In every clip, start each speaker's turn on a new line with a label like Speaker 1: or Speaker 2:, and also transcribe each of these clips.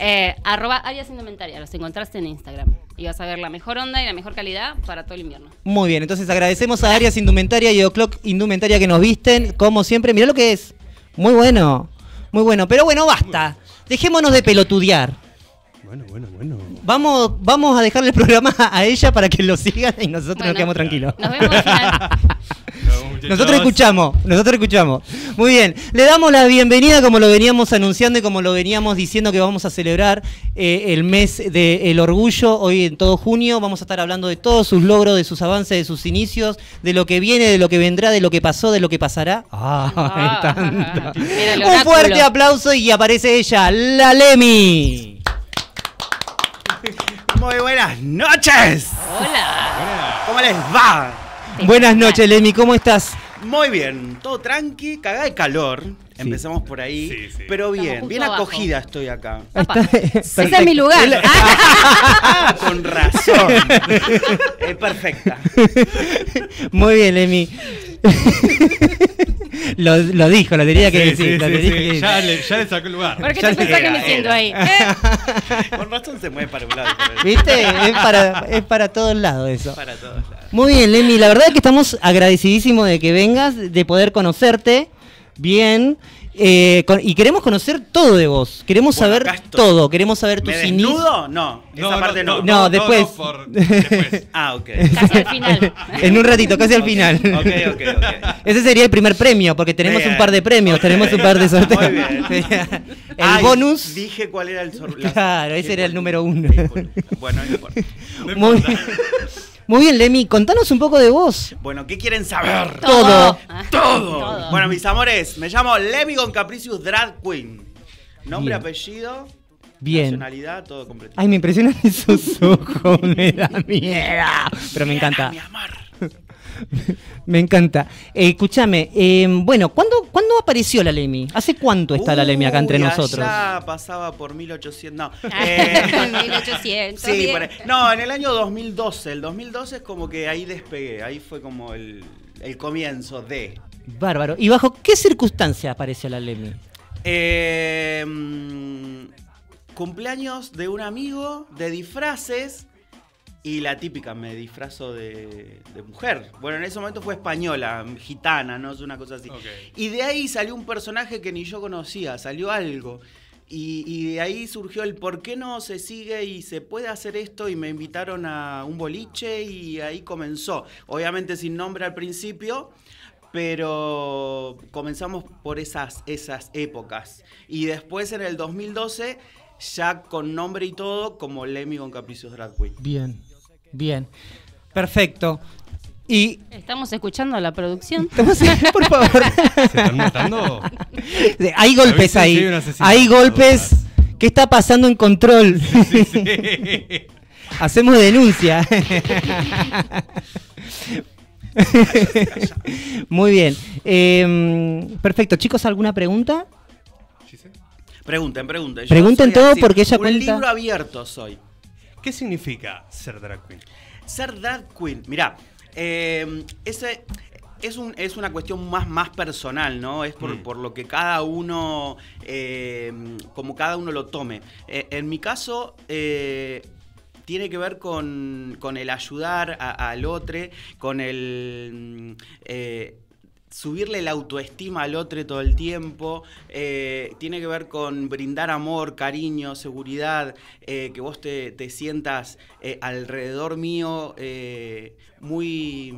Speaker 1: Eh, arroba Arias Indumentaria, los encontraste en Instagram. Y vas a ver la mejor onda y la mejor calidad para todo el invierno.
Speaker 2: Muy bien, entonces agradecemos a Arias Indumentaria y O'Clock Indumentaria que nos visten, como siempre. Mirá lo que es. Muy bueno, muy bueno. Pero bueno, basta. Dejémonos de pelotudear. Bueno, bueno, bueno. Vamos, vamos a dejarle el programa a ella para que lo sigan y nosotros nos quedamos tranquilos. Nos vemos. Nosotros escuchamos, nosotros escuchamos. Muy bien, le damos la bienvenida como lo veníamos anunciando y como lo veníamos diciendo que vamos a celebrar eh, el mes del orgullo, hoy en todo junio, vamos a estar hablando de todos sus logros, de sus avances, de sus inicios, de lo que viene, de lo que vendrá, de lo que pasó, de lo que pasará. Ah, un fuerte aplauso y aparece ella, la
Speaker 3: Lemi.
Speaker 4: Muy buenas
Speaker 2: noches.
Speaker 4: Hola.
Speaker 2: ¿Cómo les va? Buenas noches, Lemi, ¿cómo estás?
Speaker 4: Muy bien, todo tranqui, cagada de calor. Empezamos por ahí. Pero bien, bien acogida estoy acá. Papá, Ese es mi lugar. con razón. Es
Speaker 2: perfecta. Muy bien, Lemi. lo, dijo, lo tenía que decir. Ya,
Speaker 3: le, ya sacó el lugar. ¿Por qué te pensás que me siento ahí? Con razón se mueve para un lado. ¿Viste? Es para,
Speaker 2: es para todos lados eso. Para todos lados. Muy bien, Lemi, la verdad es que estamos agradecidísimos de que vengas, de poder conocerte bien. Eh, y queremos conocer todo de vos. Queremos saber todo. Queremos saber tu inicios.
Speaker 4: No, esa parte no. No, después. ah, ok.
Speaker 2: Casi al final. en un ratito, casi al final. Okay, Ese sería el primer premio, porque tenemos un par de premios, tenemos un par de sorteos. el bonus. Dije cuál era el sorteo. Claro, ese era el número uno. bueno, no importa. Muy bien. Muy bien, Lemi, contanos un poco de vos. Bueno, ¿qué quieren saber? Todo. Todo. Bueno, mis
Speaker 4: amores, me llamo Lemi con Capricius Drag Queen. Nombre, apellido.
Speaker 2: Bien. Nacionalidad, todo completo. Ay, me impresionan esos ojos, me da mierda. Pero me encanta. Mi amor. Me encanta. Eh, escúchame, em, bueno, ¿cuándo, ¿cuándo, apareció la LEMI? ¿Hace cuánto está la LEMI acá entre nosotros? Ya
Speaker 4: pasaba por 1800, eh, no. en el año 2012. El 2012 es como que ahí despegué, ahí fue como el, comienzo de...
Speaker 2: Bárbaro. ¿Y bajo qué circunstancias apareció la LEMI?
Speaker 4: Em, cumpleaños de un amigo de disfraces y la típica, me disfrazo de, mujer. Bueno, en ese momento fue española, gitana, ¿no? Es una cosa así. Y de ahí salió un personaje que ni yo conocía, salió algo. Y, de ahí surgió el por qué no se sigue y se puede hacer esto y me invitaron a un boliche y ahí comenzó. Obviamente sin nombre al principio, pero comenzamos por esas, esas épocas. Y después en el 2012 ya con nombre y todo, como Lemmy con Capricios Drag
Speaker 2: Bien, bien. Perfecto. Y
Speaker 4: estamos escuchando a la producción. por favor. ¿Se están
Speaker 2: matando? Hay golpes ahí. Hay golpes. ¿Qué está pasando en control? Hacemos denuncia. Muy bien. Em, perfecto. Chicos, ¿alguna pregunta?
Speaker 4: Pregunten, pregunten.
Speaker 3: Yo pregunten todo porque ella cuenta... libro abierto soy. ¿Qué significa ser drag queen? Ser
Speaker 4: drag queen, mirá, em, ese... Es, una cuestión más, más personal, ¿no? Es por, mm. lo que cada uno, em, como cada uno lo tome. Eh, en mi caso, eh, tiene que ver con, el ayudar al otro, con el mm, eh, subirle la autoestima al otro todo el tiempo, eh, tiene que ver con brindar amor, cariño, seguridad, eh, que vos te, sientas eh, alrededor mío muy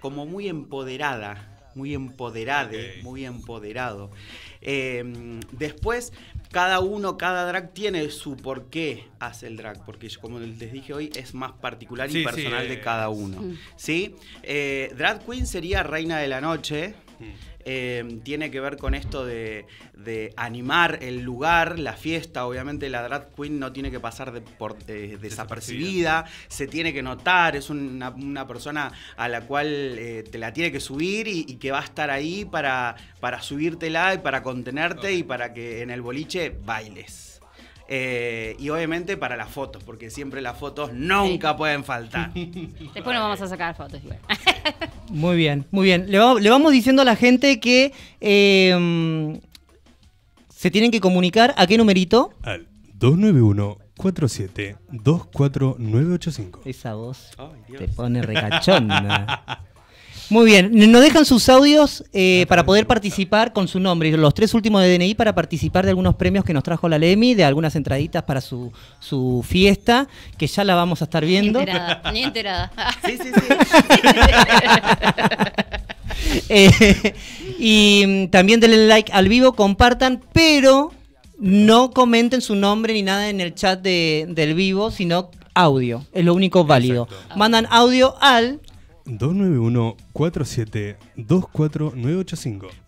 Speaker 4: como muy empoderada, muy empoderada, muy empoderado. después cada uno, cada drag tiene su por qué hace el drag, porque como les dije hoy, es más particular y personal de eh, cada uno. Mm. ¿Sí? Eh, drag queen sería reina de la noche. Mm. Em, tiene que ver con esto de, animar el lugar, la fiesta. Obviamente la drag queen no tiene que pasar por, eh, desapercibida, se tiene que notar, es una, persona a la cual eh, te la tiene que subir y, que va a estar ahí para, subírtela y para contenerte y para que en el boliche bailes. Eh, y obviamente para las fotos, porque siempre las fotos nunca pueden faltar. Después
Speaker 1: nos vamos a sacar fotos
Speaker 2: muy bien, muy bien. Le, vamos diciendo a la gente que eh, se tienen que comunicar a qué numerito.
Speaker 3: Al 291. 47 Esa voz te pone recachón
Speaker 2: Muy bien, nos dejan sus audios eh, para poder participar con su nombre, Y los tres últimos de DNI para participar de algunos premios que nos trajo la Lemi, de algunas entraditas para su, su fiesta, que ya la vamos a estar viendo. Ni enterada, ni enterada. sí, sí, sí. Eh, y mm, también denle like al vivo, compartan, pero no comenten su nombre ni nada en el chat de, del vivo, sino
Speaker 3: audio, es lo único válido.
Speaker 2: Mandan audio
Speaker 3: al 291 47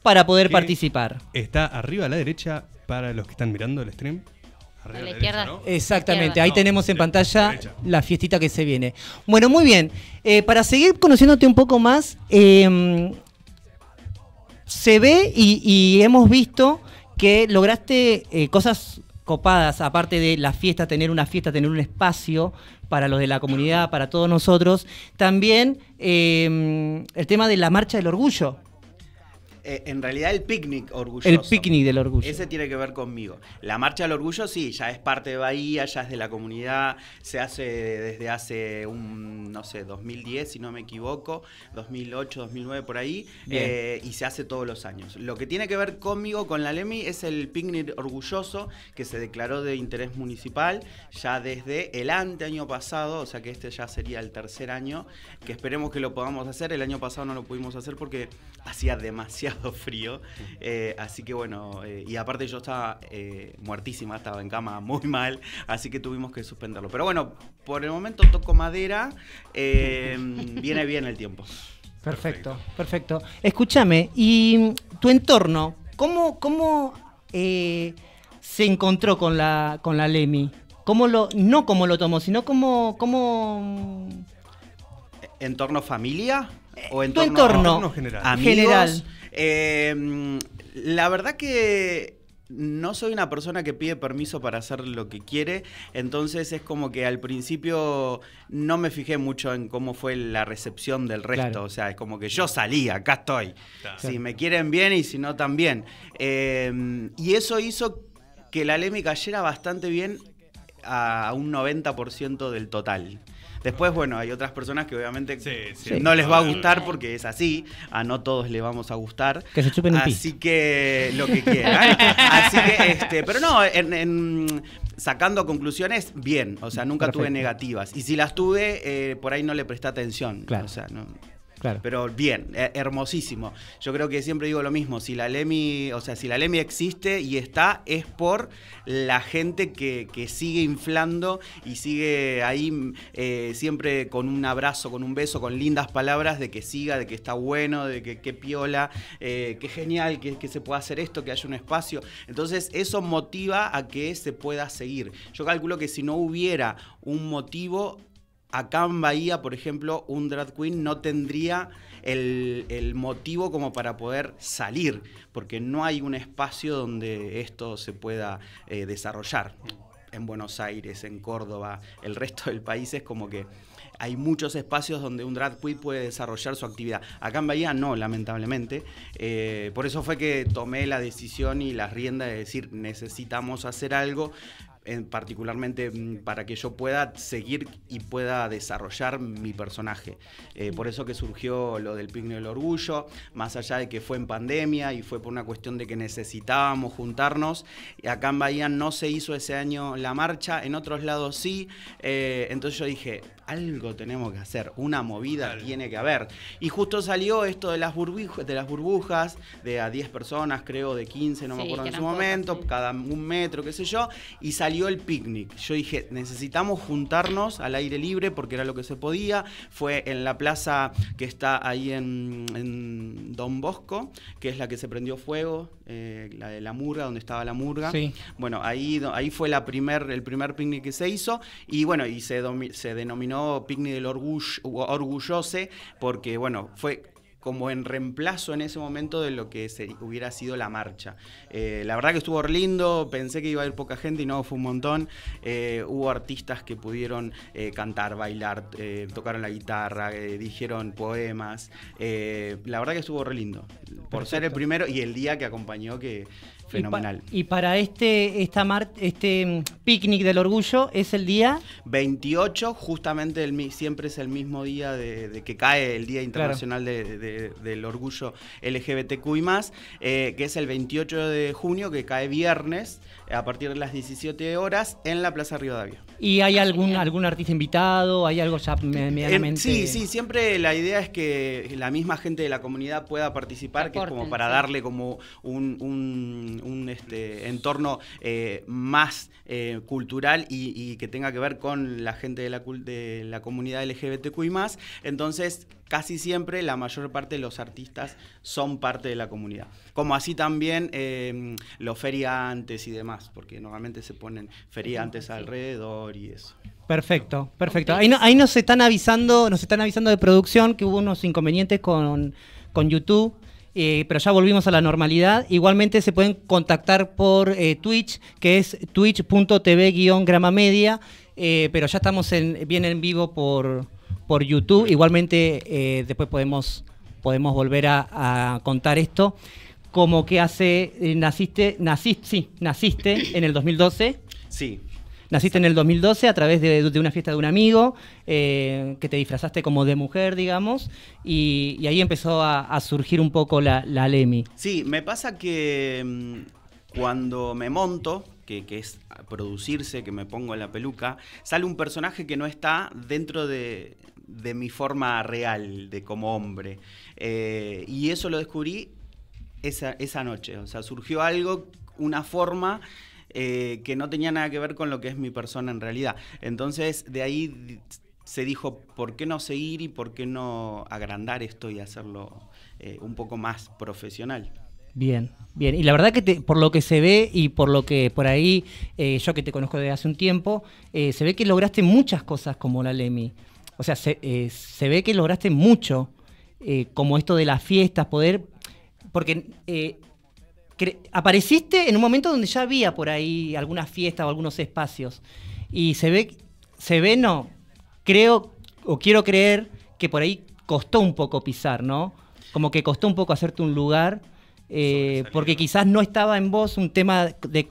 Speaker 3: Para poder participar. Está arriba a la derecha para los que están mirando el stream.
Speaker 2: Arriba a la, izquierda. Exactamente, ahí tenemos en pantalla la fiestita que se viene. Bueno, muy bien. Eh, para seguir conociéndote un poco más, em, se ve y, hemos visto que lograste eh, cosas copadas, aparte de la fiesta, tener una fiesta, tener un espacio para los de la comunidad, para todos nosotros, también eh, el tema de la marcha del orgullo.
Speaker 4: Eh, en realidad el picnic orgulloso. El picnic del orgullo. Ese tiene que ver conmigo. La marcha del orgullo sí, ya es parte de Bahía, ya es de la comunidad, se hace desde hace un, no sé, 2010 si no me equivoco, 2008, 2009 por ahí, eh, y se hace todos los años. Lo que tiene que ver conmigo, con la LEMI, es el picnic orgulloso que se declaró de interés municipal ya desde el anteaño pasado, o sea que este ya sería el tercer año, que esperemos que lo podamos hacer. El año pasado no lo pudimos hacer porque hacía demasiado frío. Eh, así que bueno, eh, y aparte yo estaba eh, muertísima, estaba en cama muy mal, así que tuvimos que suspenderlo. Pero bueno, por el momento toco madera, viene
Speaker 2: bien el tiempo. Perfecto, perfecto. Escúchame, ¿y mm, tu entorno? ¿Cómo, cómo se encontró con la, con la Lemi? ¿Cómo lo, no cómo lo tomó, sino cómo, cómo... Mm,
Speaker 4: ¿Entorno familia? ¿O entorno, tu entorno amigos, general? Em, la verdad que no soy una persona que pide permiso para hacer lo que quiere, entonces es como que al principio no me fijé mucho en cómo fue la recepción del resto, o sea, es como que yo salí, acá estoy, si me quieren bien y si no también. Em, y eso hizo que la Lemi cayera bastante bien a un 90% del total. Después, bueno, hay otras personas que obviamente no les va a gustar porque es así. A no todos les vamos a gustar. Que se chupen Así que lo que quieran. así que, este, pero no, en, sacando conclusiones, bien. O sea, nunca tuve negativas. Y si las tuve, eh, por ahí no le presté atención. Claro. O sea, no. Pero bien, eh, hermosísimo. Yo creo que siempre digo lo mismo, si la Lemi, o sea, si la Lemi existe y está, es por la gente que, sigue inflando y sigue ahí eh, siempre con un abrazo, con un beso, con lindas palabras de que siga, de que está bueno, de que, qué piola, eh, que genial, que se pueda hacer esto, que haya un espacio. Entonces, eso motiva a que se pueda seguir. Yo calculo que si no hubiera un motivo, acá en Bahía, por ejemplo, un drag queen no tendría el, motivo como para poder salir, porque no hay un espacio donde esto se pueda eh, desarrollar. En Buenos Aires, en Córdoba, el resto del país es como que hay muchos espacios donde un drag queen puede desarrollar su actividad. Acá en Bahía no, lamentablemente. Eh, por eso fue que tomé la decisión y las riendas de decir necesitamos hacer algo particularmente mm, para que yo pueda seguir y pueda desarrollar mi personaje. Eh, por eso que surgió lo del Pigno del Orgullo, más allá de que fue en pandemia y fue por una cuestión de que necesitábamos juntarnos. Acá en Bahía no se hizo ese año la marcha, en otros lados sí. Eh, entonces yo dije, algo tenemos que hacer, una movida tiene que haber. Y justo salió esto de las, burbujas, de las burbujas, de a 10 personas, creo, de 15, no me acuerdo en su momento, cada un metro, qué sé yo, y salió el picnic. Yo dije, necesitamos juntarnos al aire libre porque era lo que se podía. Fue en la plaza que está ahí en, Don Bosco, que es la que se prendió fuego, eh, la de la murga, donde estaba la murga. Sí. Bueno, ahí, ahí fue la primer, el primer picnic que se hizo y bueno, y se, denominó picnic del orgullo, orgullose porque bueno, fue como en reemplazo en ese momento de lo que se, hubiera sido la marcha. Eh, la verdad que estuvo lindo, pensé que iba a ir poca gente y no, fue un montón. Eh, hubo artistas que pudieron eh, cantar, bailar, tocaron la guitarra, dijeron poemas. la verdad que estuvo re lindo, por ser el primero y el día que acompañó que Fenomenal.
Speaker 2: Y, para este, esta este mm, picnic del orgullo es el día
Speaker 4: 28, justamente el, siempre es el mismo día de, que cae el Día Internacional del Orgullo LGBTQI, eh, que es el 28 de junio, que cae viernes a partir de las 17 horas en la Plaza
Speaker 2: Rivadavia. ¿Y hay algún, algún artista invitado? ¿Hay algo ya medianamente...? Sí, sí,
Speaker 4: siempre la idea es que la misma gente de la comunidad pueda participar, que es como para darle como un, este, entorno eh, más eh, cultural y, que tenga que ver con la gente de la, de la comunidad LGBTQI+. Entonces, casi siempre la mayor parte de los artistas son parte de la comunidad. Como así también em, los feriantes y demás, porque normalmente se ponen feriantes alrededor y eso.
Speaker 2: Perfecto, perfecto. Ahí, ahí nos están avisando, nos están avisando de producción que hubo unos inconvenientes con, YouTube. Eh, pero ya volvimos a la normalidad. Igualmente se pueden contactar por eh, Twitch, que es twitch.tv-gramamedia, media eh, pero ya estamos bien en vivo por, por YouTube. Igualmente, eh, después podemos, podemos volver a, contar esto. Como que hace, eh, naciste, naciste, sí, naciste en el 2012. Sí. Naciste en el 2012 a través de, una fiesta de un amigo, eh, que te disfrazaste como de mujer, digamos, y, ahí empezó a, surgir un poco la, la Lemi.
Speaker 4: Sí, me pasa que mm, cuando me monto, que, es producirse, que me pongo la peluca, sale un personaje que no está dentro de, mi forma real, de como hombre. Eh, y eso lo descubrí esa, noche. O sea, surgió algo, una forma. Eh, que no tenía nada que ver con lo que es mi persona en realidad. Entonces, de ahí se dijo, ¿por qué no seguir y por qué no agrandar esto y hacerlo eh, un poco más profesional?
Speaker 2: Bien, bien. Y la verdad que por lo que se ve y por lo que por ahí, eh, yo que te conozco desde hace un tiempo, eh, se ve que lograste muchas cosas como la Lemi. O sea, se, eh, se ve que lograste mucho, como esto de las fiestas, poder... Porque apareciste en un momento donde ya había por ahí algunas fiestas o algunos espacios. Y se ve, se ve, no, creo o quiero creer que por ahí costó un poco pisar, ¿no? Como que costó un poco hacerte un lugar eh, porque quizás no estaba en vos un tema de,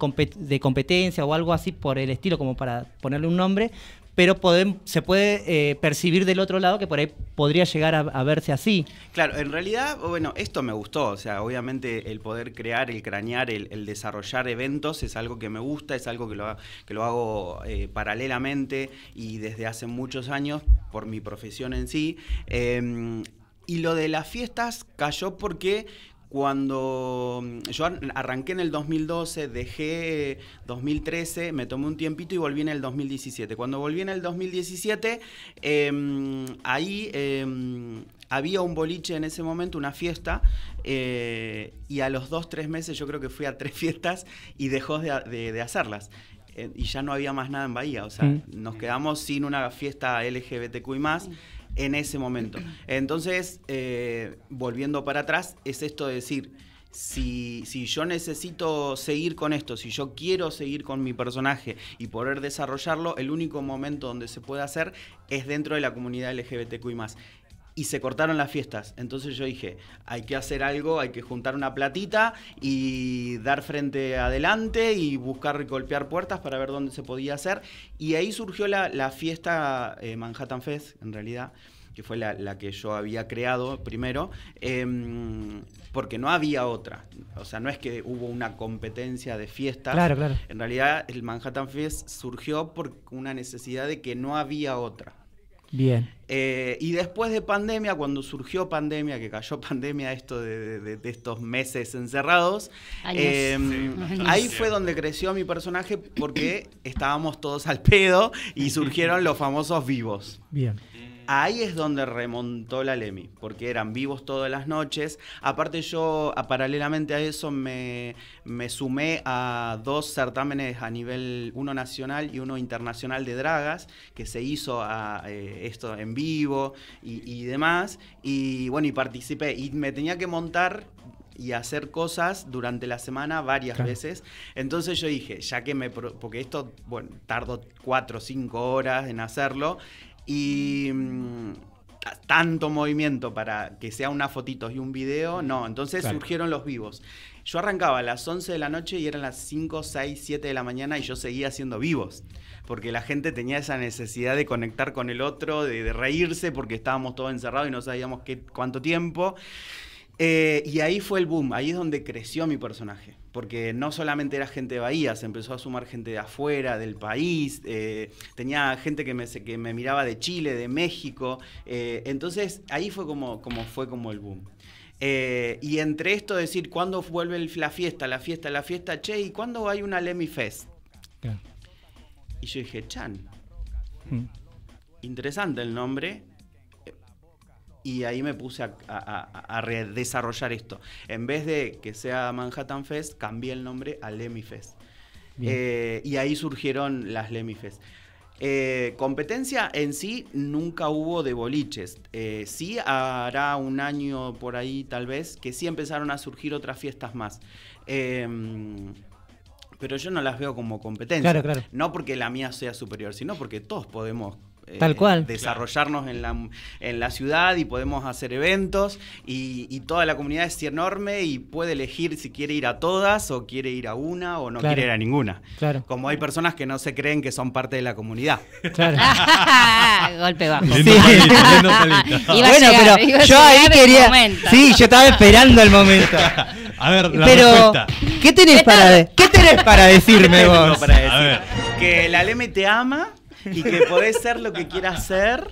Speaker 2: competencia o algo así por el estilo, como para ponerle un nombre, pero se puede eh, percibir del otro lado que por ahí podría llegar a, verse así.
Speaker 4: Claro, en realidad, bueno, esto me gustó, o sea, obviamente el poder crear, el cranear, el, desarrollar eventos es algo que me gusta, es algo que lo, lo hago eh, paralelamente y desde hace muchos años por mi profesión en sí. Em, y lo de las fiestas cayó porque cuando mm, yo arranqué en el 2012, dejé 2013, eh, me tomé un tiempito y volví en el 2017. Cuando volví en el 2017, em, ahí em, había un boliche en ese momento, una fiesta, eh, y a los dos, tres meses yo creo que fui a tres fiestas y dejó de, hacerlas eh, y ya no había más nada en Bahía. O sea, mm. nos quedamos sin una fiesta LGBTQ y más en ese momento. Entonces, eh, volviendo para atrás, es esto de decir, si, si, yo necesito seguir con esto, si yo quiero seguir con mi personaje y poder desarrollarlo, el único momento donde se puede hacer es dentro de la comunidad LGBTQI y se cortaron las fiestas. Entonces yo dije, hay que hacer algo, hay que juntar una platita y dar frente adelante y buscar golpear puertas para ver dónde se podía hacer. Y ahí surgió la, fiesta eh, Manhattan Fest, en realidad que fue la, que yo había creado primero, em, porque no había otra. O sea, no es que hubo una competencia de fiestas. Claro, claro. En realidad, el Manhattan Fest surgió por una necesidad de que no había otra. Bien. Eh, y después de pandemia, cuando surgió pandemia, que cayó pandemia, esto de, estos meses encerrados,
Speaker 3: eh, ahí fue
Speaker 4: donde creció mi personaje porque estábamos todos al pedo y surgieron los famosos vivos. Bien. Ahí es donde remontó la Lemi, porque eran vivos todas las noches. Aparte yo, ah, paralelamente a eso, me, sumé a dos certámenes a nivel, uno nacional y uno internacional de dragas, que se hizo ah, eh, esto en vivo y, demás. Y bueno, y participé. Y me tenía que montar y hacer cosas durante la semana varias veces. Entonces yo dije, ya que me... Porque esto, bueno, tardo cuatro o cinco horas en hacerlo, y mm, tanto movimiento para que sea una fotitos y un video, no. Entonces surgieron los vivos. Yo arrancaba a las 11 de la noche y eran las 5, 6, 7 de la mañana y yo seguía haciendo vivos. Porque la gente tenía esa necesidad de conectar con el otro, de, reírse, porque estábamos todos encerrados y no sabíamos qué, cuánto tiempo. Eh, y ahí fue el boom, ahí es donde creció mi personaje porque no solamente era gente de Bahía, se empezó a sumar gente de afuera, del país, eh, tenía gente que me, que me miraba de Chile, de México, eh, entonces ahí fue como, como, fue como el boom. Eh, y entre esto decir, ¿cuándo vuelve la fiesta, la fiesta, la fiesta? Che, ¿y cuándo hay una Lemmy Fest? Y yo dije, Chan. Mm. Interesante el nombre y ahí me puse a, redesarrollar esto. En vez de que sea Manhattan Fest, cambié el nombre a Lemifest. Eh, y ahí surgieron las Lemifest. Eh, competencia en sí nunca hubo de boliches. Eh, sí hará un año por ahí tal vez que sí empezaron a surgir otras fiestas más. Em, pero yo no las veo como competencia. No porque la mía sea superior, sino porque todos podemos eh, tal cual. desarrollarnos en, la, en la ciudad y podemos hacer eventos y, toda la comunidad es enorme y puede elegir si quiere ir a todas o quiere ir a una o no quiere ir a ninguna. Claro. Como hay personas que no se creen que son parte de
Speaker 3: la comunidad. Claro.
Speaker 1: Golpe bajo. Sí. bueno,
Speaker 2: pero yo ahí quería... Sí, yo estaba esperando el momento. a
Speaker 3: ver, pero,
Speaker 2: ¿qué tenés, para, ¿qué para decirme vos?
Speaker 4: Que la Leme te ama y que podés ser lo que quieras ser.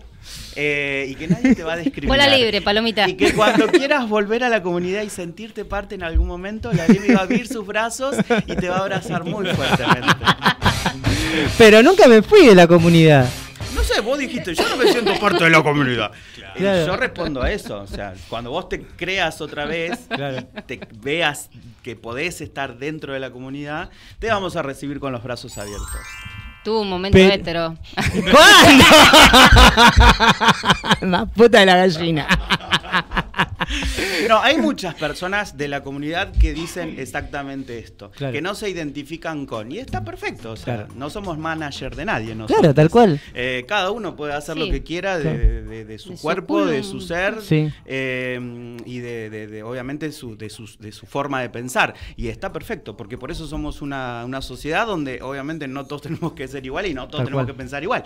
Speaker 4: Eh, y que nadie te va a describir. Hola libre, palomita. Y que cuando quieras volver a la comunidad y sentirte parte en algún momento, la libre va a abrir sus brazos y te va a abrazar muy
Speaker 1: fuertemente.
Speaker 2: Pero nunca me fui de la comunidad.
Speaker 3: No sé, vos dijiste,
Speaker 4: yo no me siento parte de la comunidad. Yo respondo a eso. O sea, cuando vos te creas otra vez, te veas que podés estar dentro de la comunidad, te vamos a recibir con los brazos abiertos.
Speaker 1: Tuvo un momento
Speaker 2: hétero. ¿Cuándo? la puta de la gallina. Pero hay muchas
Speaker 4: personas de la comunidad que dicen exactamente esto, que no se identifican con. Y está perfecto, o sea, no somos manager de nadie. Nosotros. Claro, tal cual. Eh, cada uno puede hacer lo que quiera de, su cuerpo, de su ser eh, y de, obviamente de, su, forma de pensar. Y está perfecto, porque por eso somos una, sociedad donde obviamente no todos tenemos que ser igual y no todos tenemos que pensar igual.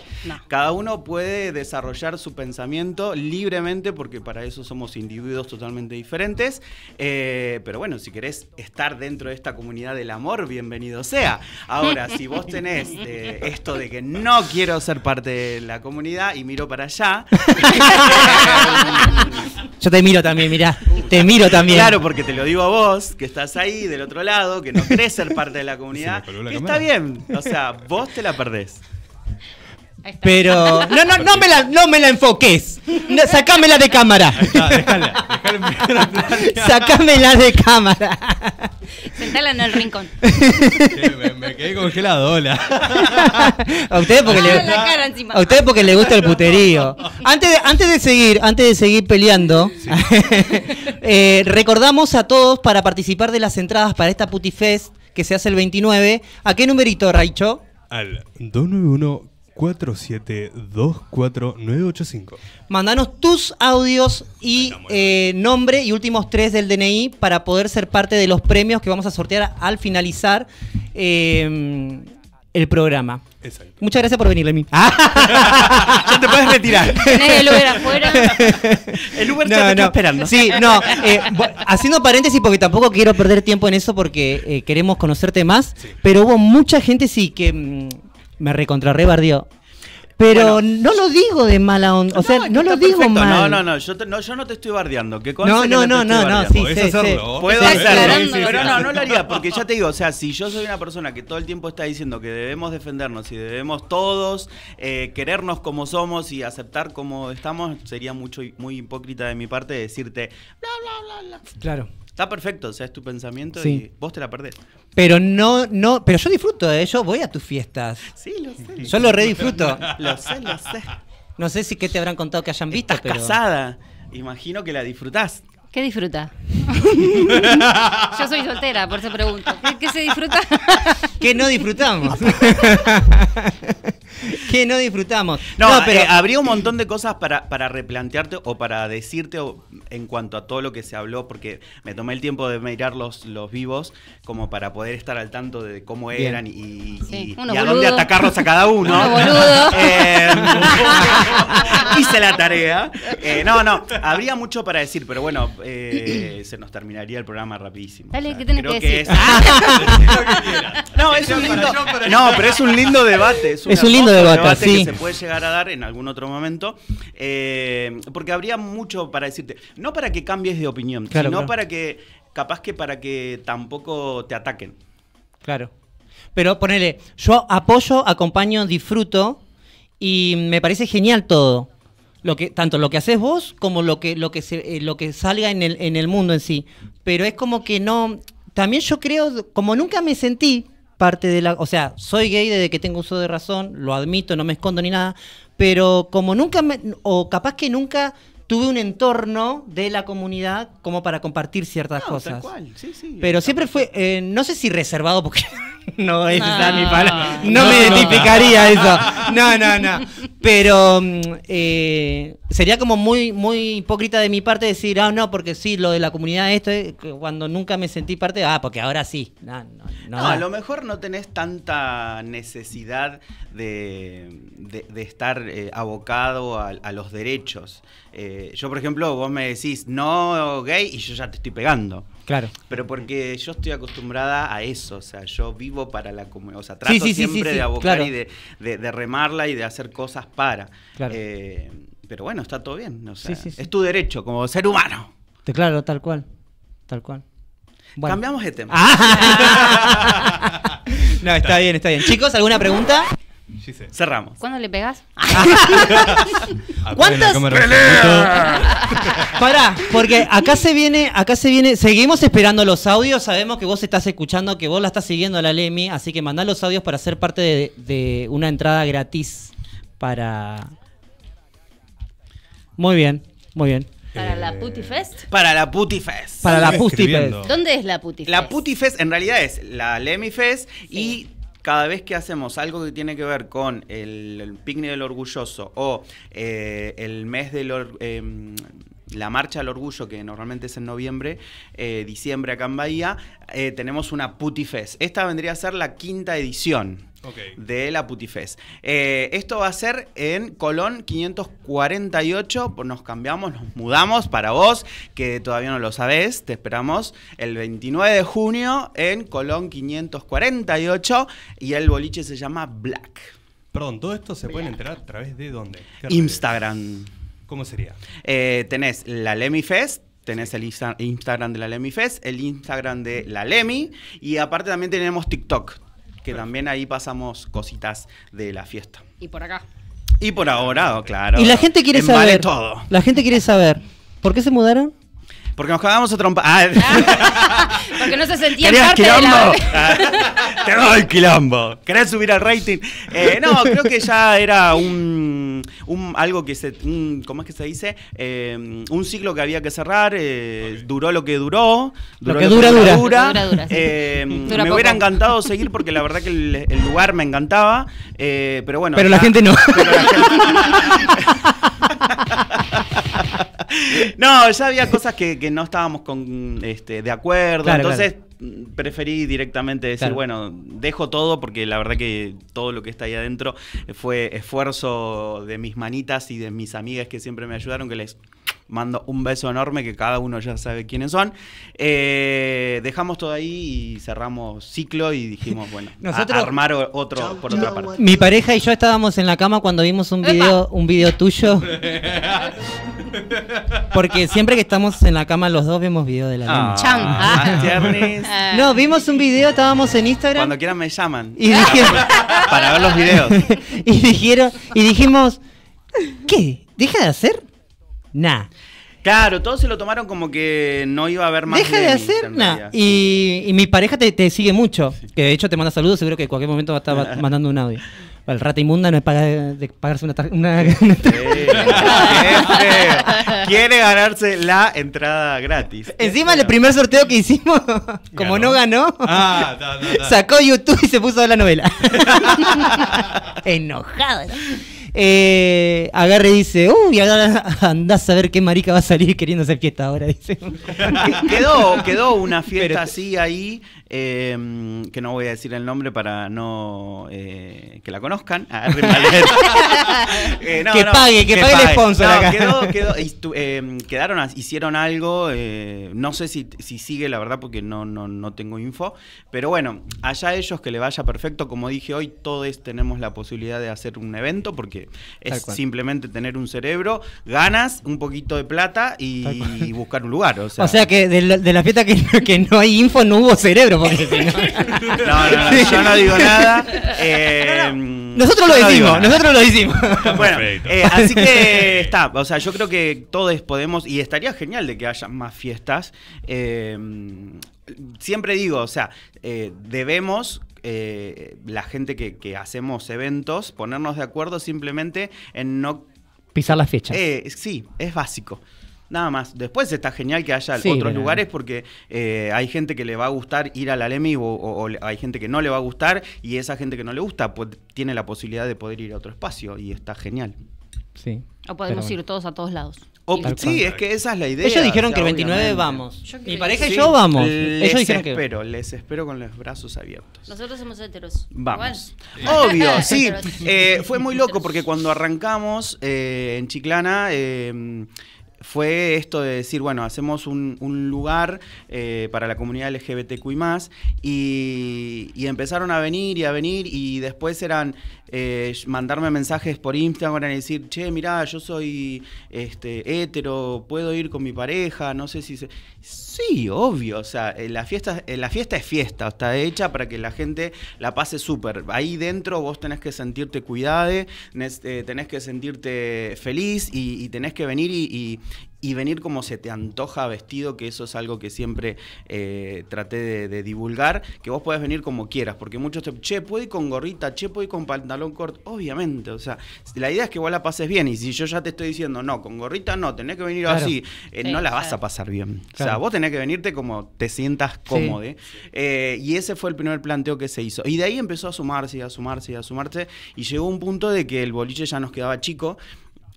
Speaker 4: Cada uno puede desarrollar su pensamiento libremente porque para eso somos individuos totalmente diferentes. Eh, pero bueno, si querés estar dentro de esta comunidad del amor, bienvenido sea. Ahora, si vos tenés eh, esto de que no quiero ser parte de la comunidad y miro para allá.
Speaker 2: Yo te miro también, mira Te miro también. Claro,
Speaker 4: porque te lo digo a vos, que estás ahí del otro lado, que no querés ser parte de la comunidad. está bien. O sea, vos te la perdés.
Speaker 2: Pero no, no, no me la, no me la enfoques. sacámela de cámara.
Speaker 3: sacámela de
Speaker 2: cámara.
Speaker 3: Sentala en el rincón. me, quedé congelado, A ustedes
Speaker 2: porque, le, ah, les gusta el puterío. Antes de, antes de seguir, antes de seguir peleando, eh, recordamos a todos para participar de las entradas para esta Putifest que se hace el 29. ¿A qué numerito, Raicho?
Speaker 3: Al 291 4724985
Speaker 2: mándanos tus audios y eh, nombre y últimos tres del DNI para poder ser parte de los premios que vamos a sortear al finalizar em, el programa. Muchas gracias por venirle a mí te puedes retirar. el Uber afuera? está esperando. no. Eh, haciendo paréntesis, porque tampoco quiero perder tiempo en eso porque eh, queremos conocerte más, pero hubo mucha gente, sí, que mm, me recontra Pero no lo digo de mala onda, o no, sea, no lo digo mal. No,
Speaker 4: no, no yo, no, yo no te estoy bardeando. Que no, no, no, no, no, sí, sí, Puedo pero no, no lo haría, porque ya te digo, o sea, si yo soy una persona que todo el tiempo está diciendo que debemos defendernos y debemos todos eh, querernos como somos y aceptar como estamos, sería mucho muy hipócrita de mi parte decirte bla, bla, bla, bla. Claro. Está perfecto, o sea, es tu pensamiento y vos te
Speaker 2: la perdés. Pero no, no, pero yo disfruto de ello, voy a tus fiestas. Sí, lo sé. Yo lo redisfruto.
Speaker 3: lo sé, lo sé.
Speaker 2: No sé si qué te habrán contado que hayan visto, Estás pero... casada. Imagino que la disfrutás.
Speaker 1: ¿Qué disfruta? Yo soy soltera, por eso
Speaker 2: pregunto. ¿Qué, qué se disfruta? Que no disfrutamos? que no disfrutamos. No, eh, pero
Speaker 4: habría un montón de cosas para, para replantearte o para decirte en cuanto a todo lo que se habló, porque me tomé el tiempo de mirar los, los vivos como para poder estar al tanto de cómo eran y, a dónde atacarlos a cada uno. Eh, hice la tarea. Eh, no, no, habría mucho para decir, pero bueno, se nos terminaría el programa rapidísimo. Dale, que tenés ¿qué tenés que, decir? No, es un lindo, pero es un lindo debate. Es, un lindo debate, que se puede llegar a dar en algún otro momento. Eh, porque habría mucho para decirte. No para que cambies de opinión, claro, sino para que. Capaz que para que tampoco te ataquen.
Speaker 2: Claro. Pero ponele, yo apoyo, acompaño, disfruto y me parece genial todo. Lo que, tanto lo que haces vos como lo que, lo que, eh, lo que salga en en el mundo en sí. Pero es como que no. También yo creo, como nunca me sentí parte de la... O sea, soy gay desde que tengo uso de razón, lo admito, no me escondo ni nada, pero como nunca me, o capaz que nunca tuve un entorno de la comunidad como para compartir ciertas cosas. Pero siempre fue, eh, no sé si reservado porque no es mi palabra, no, me identificaría eso. No, no, no. Pero mm, eh, sería como muy, muy hipócrita de mi parte decir, ah, no, porque sí, lo de la comunidad esto, eh, cuando nunca me sentí parte, ah, porque ahora sí. No, a lo
Speaker 4: mejor no tenés tanta necesidad de, estar abocado a los derechos. Eh, yo, por ejemplo, vos me decís no gay y yo ya te estoy pegando. Claro. Pero porque yo estoy acostumbrada a eso, o sea, yo vivo para la comunidad, o sea, trato siempre de abocar y de, remarla y de hacer cosas para. Claro. Eh, pero bueno, está todo bien, o sea, es tu derecho como ser humano. Claro, tal cual, tal cual. Cambiamos de tema.
Speaker 2: no, está bien, está bien. Chicos, ¿alguna pregunta? Cerramos.
Speaker 1: ¿Cuándo le pegas?
Speaker 2: ¿Cuántas Pará, porque acá se viene, acá se viene, seguimos esperando los audios, sabemos que vos estás escuchando, que vos la estás siguiendo a la Lemi, así que mandá los audios para ser parte de, una entrada gratis para... Muy bien, muy bien.
Speaker 4: ¿Para la eh, Putifest? Para la Putifest. Para la Putifest. ¿Dónde es la Putifest? La Putifest en realidad es la Lemmy Fest y cada vez que hacemos algo que tiene que ver con el, picnic del orgulloso o eh, el mes del... Em, la marcha al orgullo, que normalmente es en noviembre, eh, diciembre acá en Bahía, eh, tenemos una Putifest. Esta vendría a ser la quinta edición de la Putifest. Eh, esto va a ser en Colón 548. Nos cambiamos, nos mudamos para vos, que todavía no lo sabés. Te esperamos el 29 de junio en Colón 548 y el boliche se llama Black. Perdón, todo
Speaker 3: esto se puede enterar a través de dónde?
Speaker 4: Instagram. ¿Cómo sería? Eh, tenés la Lemifest, tenés el Instagram de la Lemifest, el Instagram de la Lemi y aparte también tenemos TikTok que también ahí pasamos cositas de la fiesta. Y por acá. Y por ahora, claro. Y la gente quiere saber. todo.
Speaker 2: La gente quiere saber. ¿Por qué se mudaron?
Speaker 4: Porque nos cagamos a trompa. Ah.
Speaker 1: Porque no se sentía parte quilombo? De la...
Speaker 4: Ah. Te doy quilombo. ¿Querés subir al rating? Eh, no, creo que ya era un, algo que se. ¿Cómo es que se dice? Eh, un ciclo que había que cerrar. Eh, duró lo que duró. duró lo que dura, dura. me hubiera encantado seguir porque la verdad que el, lugar me encantaba. pero bueno. Pero la gente no. no, ya había cosas que, no estábamos con, este, de acuerdo. entonces mm, preferí directamente decir, bueno, dejo todo porque la verdad que todo lo que está ahí adentro fue esfuerzo de mis manitas y de mis amigas que siempre me ayudaron, que les mando un beso enorme que cada uno ya sabe quiénes son. Eh, dejamos todo ahí y cerramos ciclo y dijimos, bueno, a armar otro por otra parte. Mi
Speaker 2: pareja y yo estábamos en la cama cuando vimos un video, un video tuyo. Porque siempre que estamos en la cama los dos vemos video de la cama. Ah, ah. Ah. No, vimos un video, estábamos en Instagram. Cuando quieran me llaman. para ver los videos. y dijeron, y dijimos, ¿qué? ¿Deja de hacer?
Speaker 4: nada. Claro, todos se lo tomaron como que no iba a haber más. Deja de, hacer
Speaker 2: nada. Y, mi pareja te, sigue mucho. Que de hecho te manda saludos, seguro que en cualquier momento va a estar mandando un audio. El rata inmunda no es para pagarse una, tarjeta
Speaker 4: Quiere ganarse la entrada gratis.
Speaker 2: Encima el primer sorteo que hicimos, como no ganó, ah, sacó YouTube y se puso a ver la novela. Enojado. Eh, agarre agarre dice, uy, andás a ver qué marica va a salir queriendo hacer fiesta ahora, dice.
Speaker 4: quedó, quedó una fiesta así ahí Em, que no voy a decir el nombre para no eh, que la conozcan. Ah, eh, que, pague, que, pague, el sponsor. quedaron, hicieron algo, eh, no sé si, si, sigue la verdad porque no, no, tengo info, pero bueno, allá ellos que le vaya perfecto, como dije hoy, todos tenemos la posibilidad de hacer un evento porque es simplemente tener un cerebro, ganas, un poquito de plata y, buscar un lugar. O sea, que
Speaker 2: de la, fiesta que no hay info no hubo cerebro.
Speaker 4: no.
Speaker 2: No, no, yo no digo nada.
Speaker 4: Eh,
Speaker 2: nosotros, lo decimos, nosotros lo decimos,
Speaker 4: Bueno, eh, así que está, o sea, yo creo que todos podemos, y estaría genial de que haya más fiestas. Eh, siempre digo, o sea, debemos la gente que, hacemos eventos, ponernos de acuerdo simplemente en no
Speaker 2: pisar las fechas.
Speaker 4: sí, es básico. Nada más. Después está genial que haya otros lugares porque eh, hay gente que le va a gustar ir a la o, hay gente que no le va a gustar y esa gente que no le gusta pues, tiene la posibilidad de poder ir a otro espacio y está genial.
Speaker 2: Sí.
Speaker 1: O podemos ir todos a todos lados. sí, es que esa es la
Speaker 4: idea. Ellos dijeron que el 29 vamos. Mi pareja y yo vamos. Les Ellos dijeron espero, les espero con los brazos abiertos.
Speaker 1: Nosotros somos heteros. Vamos. Obvio, sí. Eh,
Speaker 4: fue muy loco porque cuando arrancamos eh, en Chiclana fue esto de decir, bueno, hacemos un, lugar eh, para la comunidad LGBTQI y, y empezaron a venir y a venir y después eran eh, mandarme mensajes por Instagram y decir, che, mirá, yo soy este, hetero, puedo ir con mi pareja, no sé si... Se... Sí, obvio, o sea, eh, la fiesta, eh, la fiesta es fiesta, está hecha para que la gente la pase súper. Ahí dentro vos tenés que sentirte cuidado, tenés que sentirte feliz y, tenés que venir y y venir como se te antoja vestido, que eso es algo que siempre eh, traté de, divulgar, que vos podés venir como quieras, porque muchos te, che, puedo ir con gorrita, che, puedo ir con pantalón corto, obviamente, o sea, la idea es que vos la pases bien, y si yo ya te estoy diciendo, no, con gorrita no, tenés que venir así, eh, no la vas a pasar bien, o sea, vos tenés que venirte como te sientas cómodo, eh, y ese fue el primer planteo que se hizo, y de ahí empezó a sumarse, y a sumarse, y a sumarse, y llegó un punto de que el boliche ya nos quedaba chico,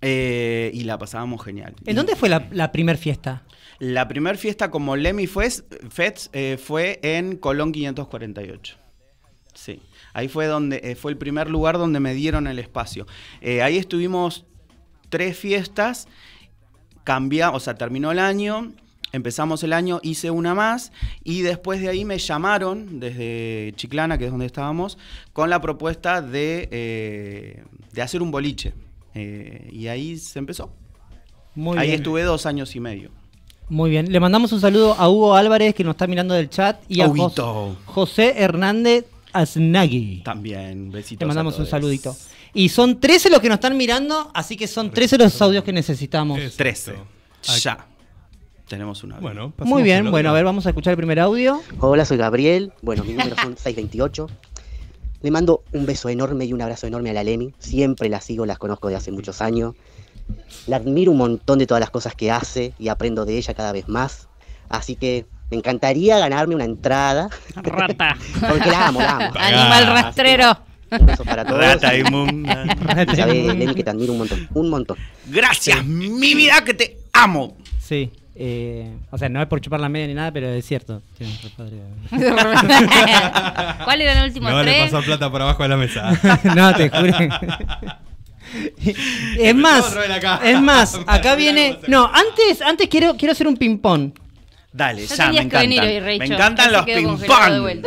Speaker 4: eh, y la pasábamos genial.
Speaker 2: ¿En dónde fue la, la primer fiesta?
Speaker 4: La primera fiesta como Lemmy FEDS eh, fue en Colón 548. Sí, ahí fue donde eh, fue el primer lugar donde me dieron el espacio. ahí estuvimos tres fiestas, cambia o sea, terminó el año, empezamos el año, hice una más y después de ahí me llamaron desde Chiclana, que es donde estábamos, con la propuesta de hacer un boliche eh, y ahí se empezó.
Speaker 2: Muy ahí estuve
Speaker 4: dos años y medio.
Speaker 2: Muy bien. Le mandamos un saludo a Hugo Álvarez, que nos está mirando del chat, y a José, Hernández Aznagui. También, besitos. Le mandamos un saludito. Y son 13 los que nos están mirando, así que son 13 los audios que necesitamos. 13. Ya. Tenemos una. Bueno, Muy bien, bueno, a ver, vamos a escuchar el primer audio. Hola, soy Gabriel. Bueno, mi número son 628. Le mando un beso enorme y un abrazo enorme a la Lemi. Siempre la sigo, las conozco de hace muchos años. La admiro un montón de todas las cosas que hace y aprendo de ella cada vez más. Así que me encantaría ganarme una entrada. Rata.
Speaker 1: Porque la amo, la amo. Animal rastrero. Un beso para todos. Rata inmunda.
Speaker 2: Lemi, que te admiro un montón. Un montón.
Speaker 4: Gracias, mi vida, que te amo.
Speaker 2: Sí. Eh, o sea, no es por chupar la media ni nada, pero es cierto.
Speaker 3: ¿Cuál era el último No, le pasó plata por abajo de la mesa. no, te juro.
Speaker 2: es más, es más, acá viene. No, antes, antes quiero, quiero hacer un ping-pong. Dale, ya, me encantan. me encantan los ping-pong.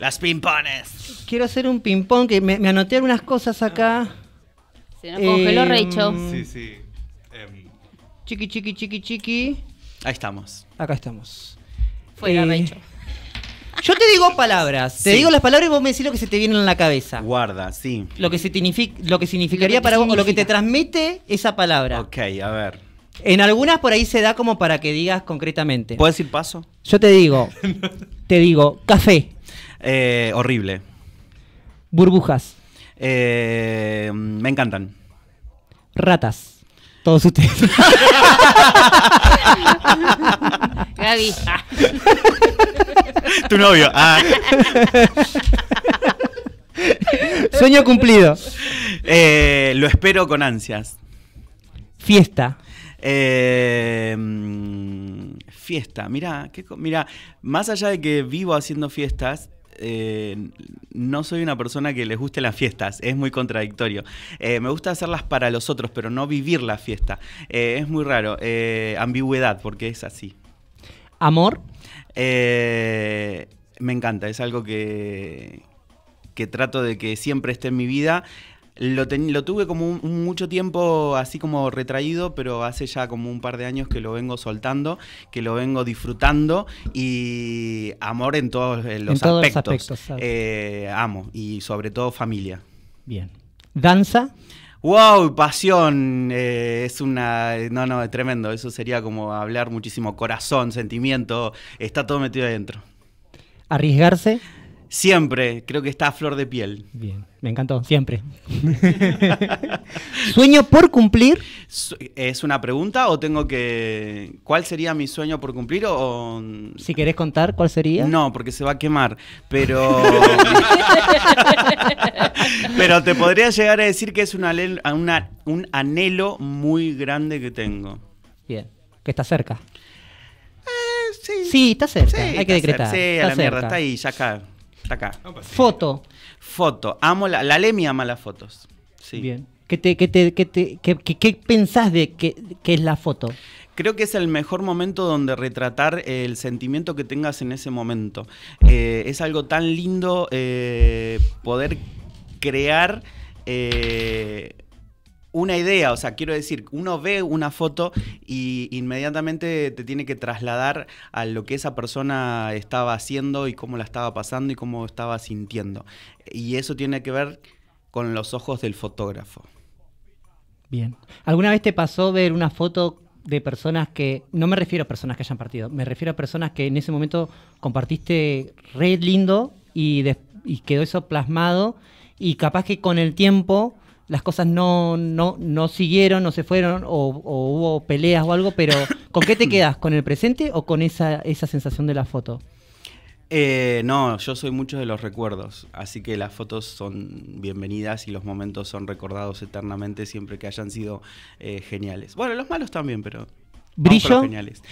Speaker 4: Las ping-pones.
Speaker 2: Quiero hacer un ping-pong que me, me, anoté algunas cosas acá. Se nos eh, em, los Sí, sí. Em. Chiqui, chiqui, chiqui, chiqui. Ahí estamos. Acá estamos. Fuera, eh, Yo te digo palabras, te digo las palabras y vos me decís lo que se te viene en la cabeza. Guarda, sí. Lo que, se lo que significaría para vos, lo que te transmite esa palabra. Ok, a ver. En algunas por ahí se da como para que digas concretamente. ¿Puedes decir paso? Yo te digo, te digo, café. Eh, horrible. Burbujas. Eh, me encantan. Ratas. Todos ustedes. Gaby. tu novio. Ah.
Speaker 4: Sueño cumplido. Eh, lo espero con ansias. Fiesta. Eh, mm, fiesta, mira, mira, más allá de que vivo haciendo fiestas, eh, no soy una persona que les guste las fiestas, es muy contradictorio. Eh, me gusta hacerlas para los otros, pero no vivir la fiesta. Eh, es muy raro. ambigüedad, porque es así. ¿Amor? me encanta, es algo que, que trato de que siempre esté en mi vida lo, tuve como mucho tiempo así como retraído, pero hace ya como un par de años que lo vengo soltando, que lo vengo disfrutando y amor en todos eh, los aspectos. Eh, amo y sobre todo familia.
Speaker 2: Bien. ¿Danza?
Speaker 4: Wow, pasión, eh, es una, no, no, es tremendo, eso sería como hablar muchísimo corazón, sentimiento, está todo metido adentro.
Speaker 2: ¿Arriesgarse?
Speaker 4: Siempre, creo que está a flor de piel. Bien,
Speaker 2: me encantó, siempre. ¿Sueño por cumplir?
Speaker 4: ¿Es una pregunta o tengo que... ¿Cuál sería mi sueño por cumplir o...? Si querés contar, ¿cuál sería? No, porque se va a quemar, pero... pero te podría llegar a decir que es un anhelo muy grande que tengo.
Speaker 2: Bien, que está cerca. Eh, sí. sí, está cerca, hay que decretar. Sí, a la mierda, está ahí,
Speaker 4: ya acá. Acá. Pues foto. Foto. Amo la, la Lemi ama las fotos. Bien.
Speaker 2: ¿Qué, te, qué, pensás de qué, es la foto?
Speaker 4: Creo que es el mejor momento donde retratar el sentimiento que tengas en ese momento. Eh, es algo tan lindo eh, poder crear eh, una idea, o sea, quiero decir, uno ve una foto y inmediatamente te tiene que trasladar a lo que esa persona estaba haciendo y cómo la estaba pasando y cómo estaba sintiendo. Y eso tiene que ver con los ojos del fotógrafo.
Speaker 2: Bien. ¿Alguna vez te pasó ver una foto de personas que, no me refiero a personas que hayan partido, me refiero a personas que en ese momento compartiste red lindo y, y quedó eso plasmado y capaz que con el tiempo las cosas no, no, no siguieron, no se fueron, o, hubo peleas o algo, pero ¿con qué te quedas? ¿Con el presente o con esa, esa sensación de la foto?
Speaker 4: Eh, no, yo soy mucho de los recuerdos, así que las fotos son bienvenidas y los momentos son recordados eternamente siempre que hayan sido eh, geniales. Bueno, los malos también, pero Brillo.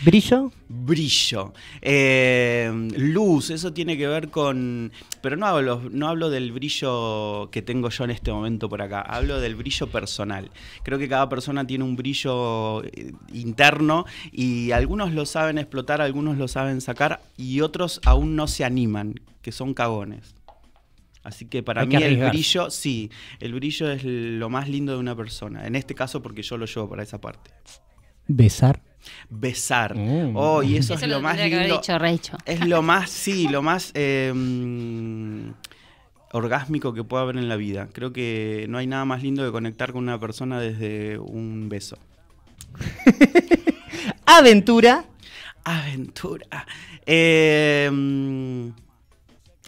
Speaker 4: Brillo. Brillo. Eh, luz, eso tiene que ver con. Pero no hablo, no hablo del brillo que tengo yo en este momento por acá. Hablo del brillo personal. Creo que cada persona tiene un brillo eh, interno y algunos lo saben explotar, algunos lo saben sacar y otros aún no se animan, que son cagones. Así que para mí el brillo, sí, el brillo es lo más lindo de una persona. En este caso, porque yo lo llevo para esa parte. Besar. Besar. Mm. Oh, y eso, es lo, más lindo. Es lo más, sí, lo más em, orgásmico que pueda haber en la vida. Creo que no hay nada más lindo que conectar con una persona desde un beso.
Speaker 2: Aventura.
Speaker 4: Aventura. Em,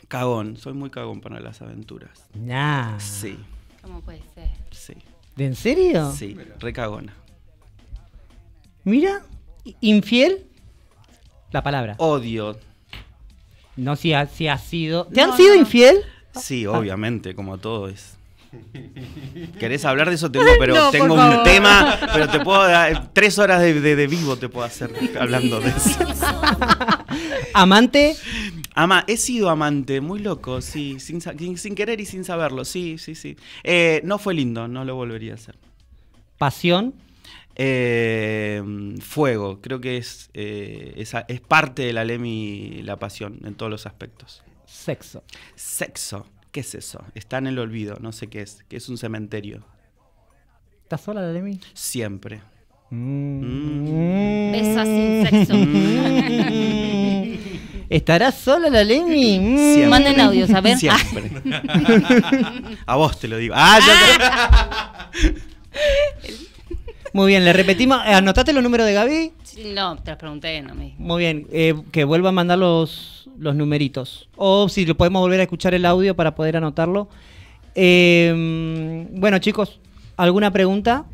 Speaker 4: cagón, soy muy cagón para las aventuras.
Speaker 2: Nah.
Speaker 4: Sí.
Speaker 1: ¿Cómo puede ser?
Speaker 4: Sí.
Speaker 2: ¿De en serio? Sí, recagona. Mira, infiel. La palabra. Odio. No si ha, si sido. ¿Te han sido infiel?
Speaker 4: Sí, ah. obviamente, como todo es. ¿Querés hablar de eso? Tengo, pero tengo un tema, pero te puedo dar eh, tres horas de, de, vivo te puedo hacer hablando de eso. ¿Amante? Ama, he sido amante, muy loco, sí, sin, querer y sin saberlo, sí, sí, sí. Eh, no fue lindo, no lo volvería a hacer. ¿Pasión? Eh, fuego, creo que es, eh, es, parte de la Lemi la pasión en todos los aspectos. Sexo. Sexo, ¿qué es eso? Está en el olvido, no sé qué es, que es un cementerio.
Speaker 2: ¿Estás sola la Lemi?
Speaker 4: Siempre.
Speaker 2: Mm. sexo. ¿Estarás
Speaker 3: mm.
Speaker 2: ¿Estará sola la Lemi? Manden audios, a ver. Siempre. a vos te lo digo. Ah, ya Muy bien, le repetimos. Eh, ¿Anotaste los números de Gaby? No, te los pregunté, no me. Muy bien, eh, que vuelva a mandar los, los numeritos. O si lo podemos volver a escuchar el audio para poder anotarlo. Em, bueno, chicos, ¿alguna pregunta?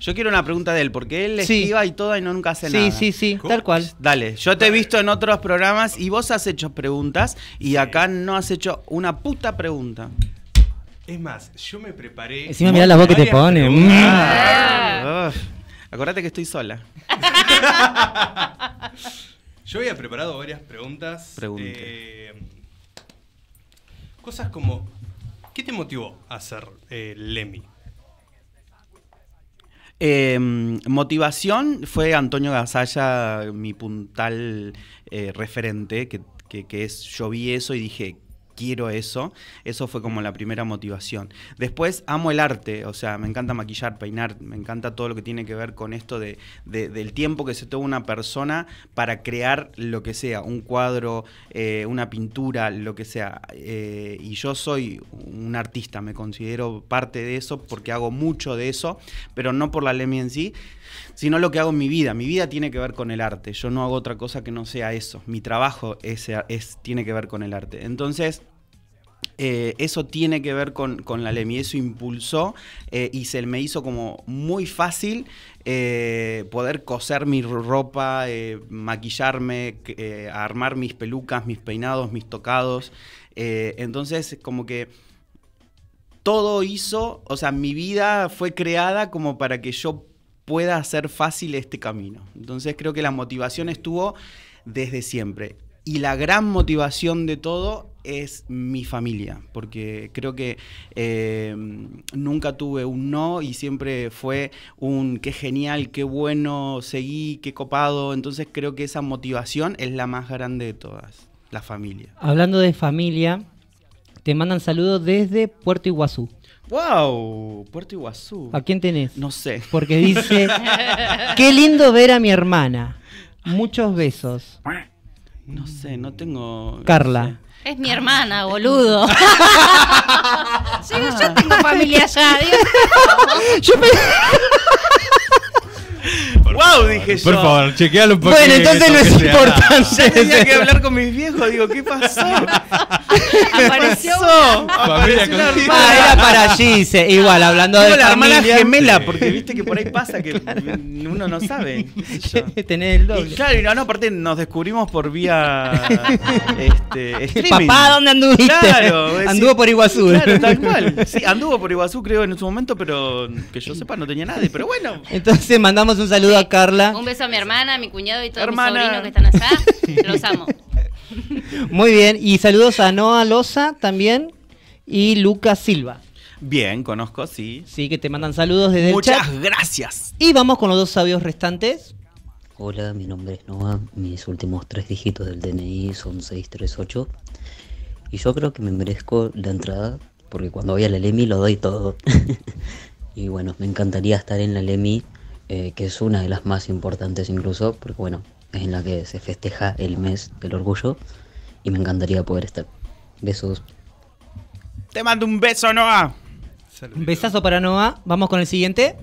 Speaker 4: Yo quiero una pregunta de él, porque él sí. esquiva y todo y no nunca hace nada. Sí, sí, sí, tal cual. Dale, yo te he visto en otros programas y vos has hecho preguntas y acá no has hecho una puta pregunta.
Speaker 3: Es más, yo me preparé. Encima mirá la voz que te pone. Ah. Acuérdate que estoy sola. yo había preparado varias preguntas. Eh, cosas como, ¿qué te motivó a hacer eh, Lemmy?
Speaker 4: Em, motivación fue Antonio Gasalla, mi puntal eh, referente, que, es, yo vi eso y dije, quiero eso. Eso fue como la primera motivación. Después amo el arte, o sea, me encanta maquillar, peinar, me encanta todo lo que tiene que ver con esto de, del tiempo que se toma una persona para crear lo que sea, un cuadro, eh, una pintura, lo que sea. Eh, y yo soy un artista, me considero parte de eso porque hago mucho de eso, pero no por la Lemmy en sí, sino lo que hago en mi vida. Mi vida tiene que ver con el arte. Yo no hago otra cosa que no sea eso. Mi trabajo es, tiene que ver con el arte. Entonces, eh, eso tiene que ver con, la LEMI, eso impulsó eh, y se me hizo como muy fácil eh, poder coser mi ropa, maquillarme, armar mis pelucas, mis peinados, mis tocados. entonces, como que todo hizo, o sea, mi vida fue creada como para que yo pueda hacer fácil este camino. Entonces creo que la motivación estuvo desde siempre. Y la gran motivación de todo es mi familia, porque creo que eh, nunca tuve un no y siempre fue un qué genial, qué bueno, seguí, qué copado. Entonces creo que esa motivación es la más grande de todas, la familia.
Speaker 2: Hablando de familia, te mandan saludos desde Puerto Iguazú. ¡Wow! Puerto Iguazú. ¿A quién tenés? No sé. Porque dice, qué lindo ver a mi hermana. Muchos besos.
Speaker 4: No sé, no tengo... Carla.
Speaker 1: Es mi hermana, boludo. yo, yo tengo familia
Speaker 4: allá. Dios. yo me wow, dije
Speaker 3: yo. Por favor, chequealo un poco. Bueno, entonces no es importante.
Speaker 2: tenía que hablar con mis viejos, digo, ¿qué pasó? Apareció. Pasó? Apareció una ah, era para allí, Igual, hablando de. la hermana gemela, porque viste
Speaker 4: que por ahí pasa que uno no sabe. Tener el doble. claro, y no, no, aparte nos descubrimos por vía. este, Papá, ¿dónde anduviste? Claro, anduvo por Iguazú. Claro, tal cual. Sí, anduvo por Iguazú,
Speaker 2: creo, en su momento, pero que yo sepa, no tenía nadie. Pero bueno. Entonces mandamos un saludo Carla. Un
Speaker 1: beso a mi hermana, a mi cuñado y todos mis sobrinos que están allá. Los amo.
Speaker 2: Muy bien, y saludos a Noa Loza también y Lucas Silva.
Speaker 4: Bien, conozco,
Speaker 2: sí. Sí, que te mandan saludos desde Muchas gracias. Y vamos con los dos sabios restantes.
Speaker 1: Hola, mi nombre es Noah. Mis últimos tres dígitos del DNI son 638. Y yo creo que me merezco la entrada porque cuando voy a la LEMI lo doy todo. y bueno, me encantaría estar en la LEMI eh, que es una de las más importantes incluso, porque bueno, es en la que se festeja el mes del orgullo y me encantaría poder estar. Besos.
Speaker 2: Te mando un beso, Noah. Un besazo para Noah. Vamos con el siguiente.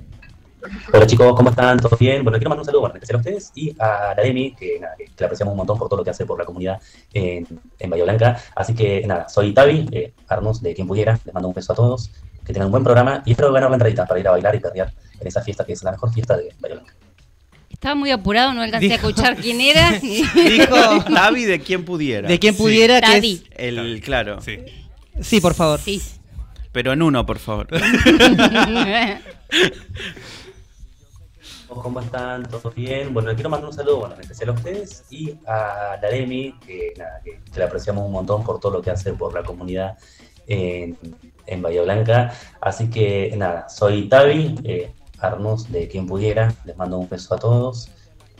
Speaker 2: Hola chicos, ¿cómo están? ¿Todo bien? Bueno, quiero mandar un saludo para a ustedes y a la Demi, que, nada, la apreciamos un montón por todo lo que hace por la comunidad en, en Bahía Blanca. Así que nada, soy Tavi, eh, Arnos de quien pudiera. Les mando un beso a todos. Que tengan un buen programa y espero ganar la entradita para ir a bailar y perrear en esa fiesta que es la mejor fiesta de Bahía Blanca.
Speaker 1: Estaba muy apurado, no alcancé a escuchar quién era.
Speaker 2: dijo Tavi de quien pudiera. De quien pudiera, que
Speaker 4: el, claro. Sí. por favor. Sí. Pero en uno, por favor.
Speaker 2: ¿Cómo están? ¿Todo bien?
Speaker 4: Bueno, quiero mandar un saludo, bueno, a ustedes y a la Demi, que, nada, que,
Speaker 2: la apreciamos un montón por todo lo que hace por la comunidad en, Bahía Blanca. Así que nada, soy Tavi, eh, Arnus de quien pudiera. Les mando un beso a todos.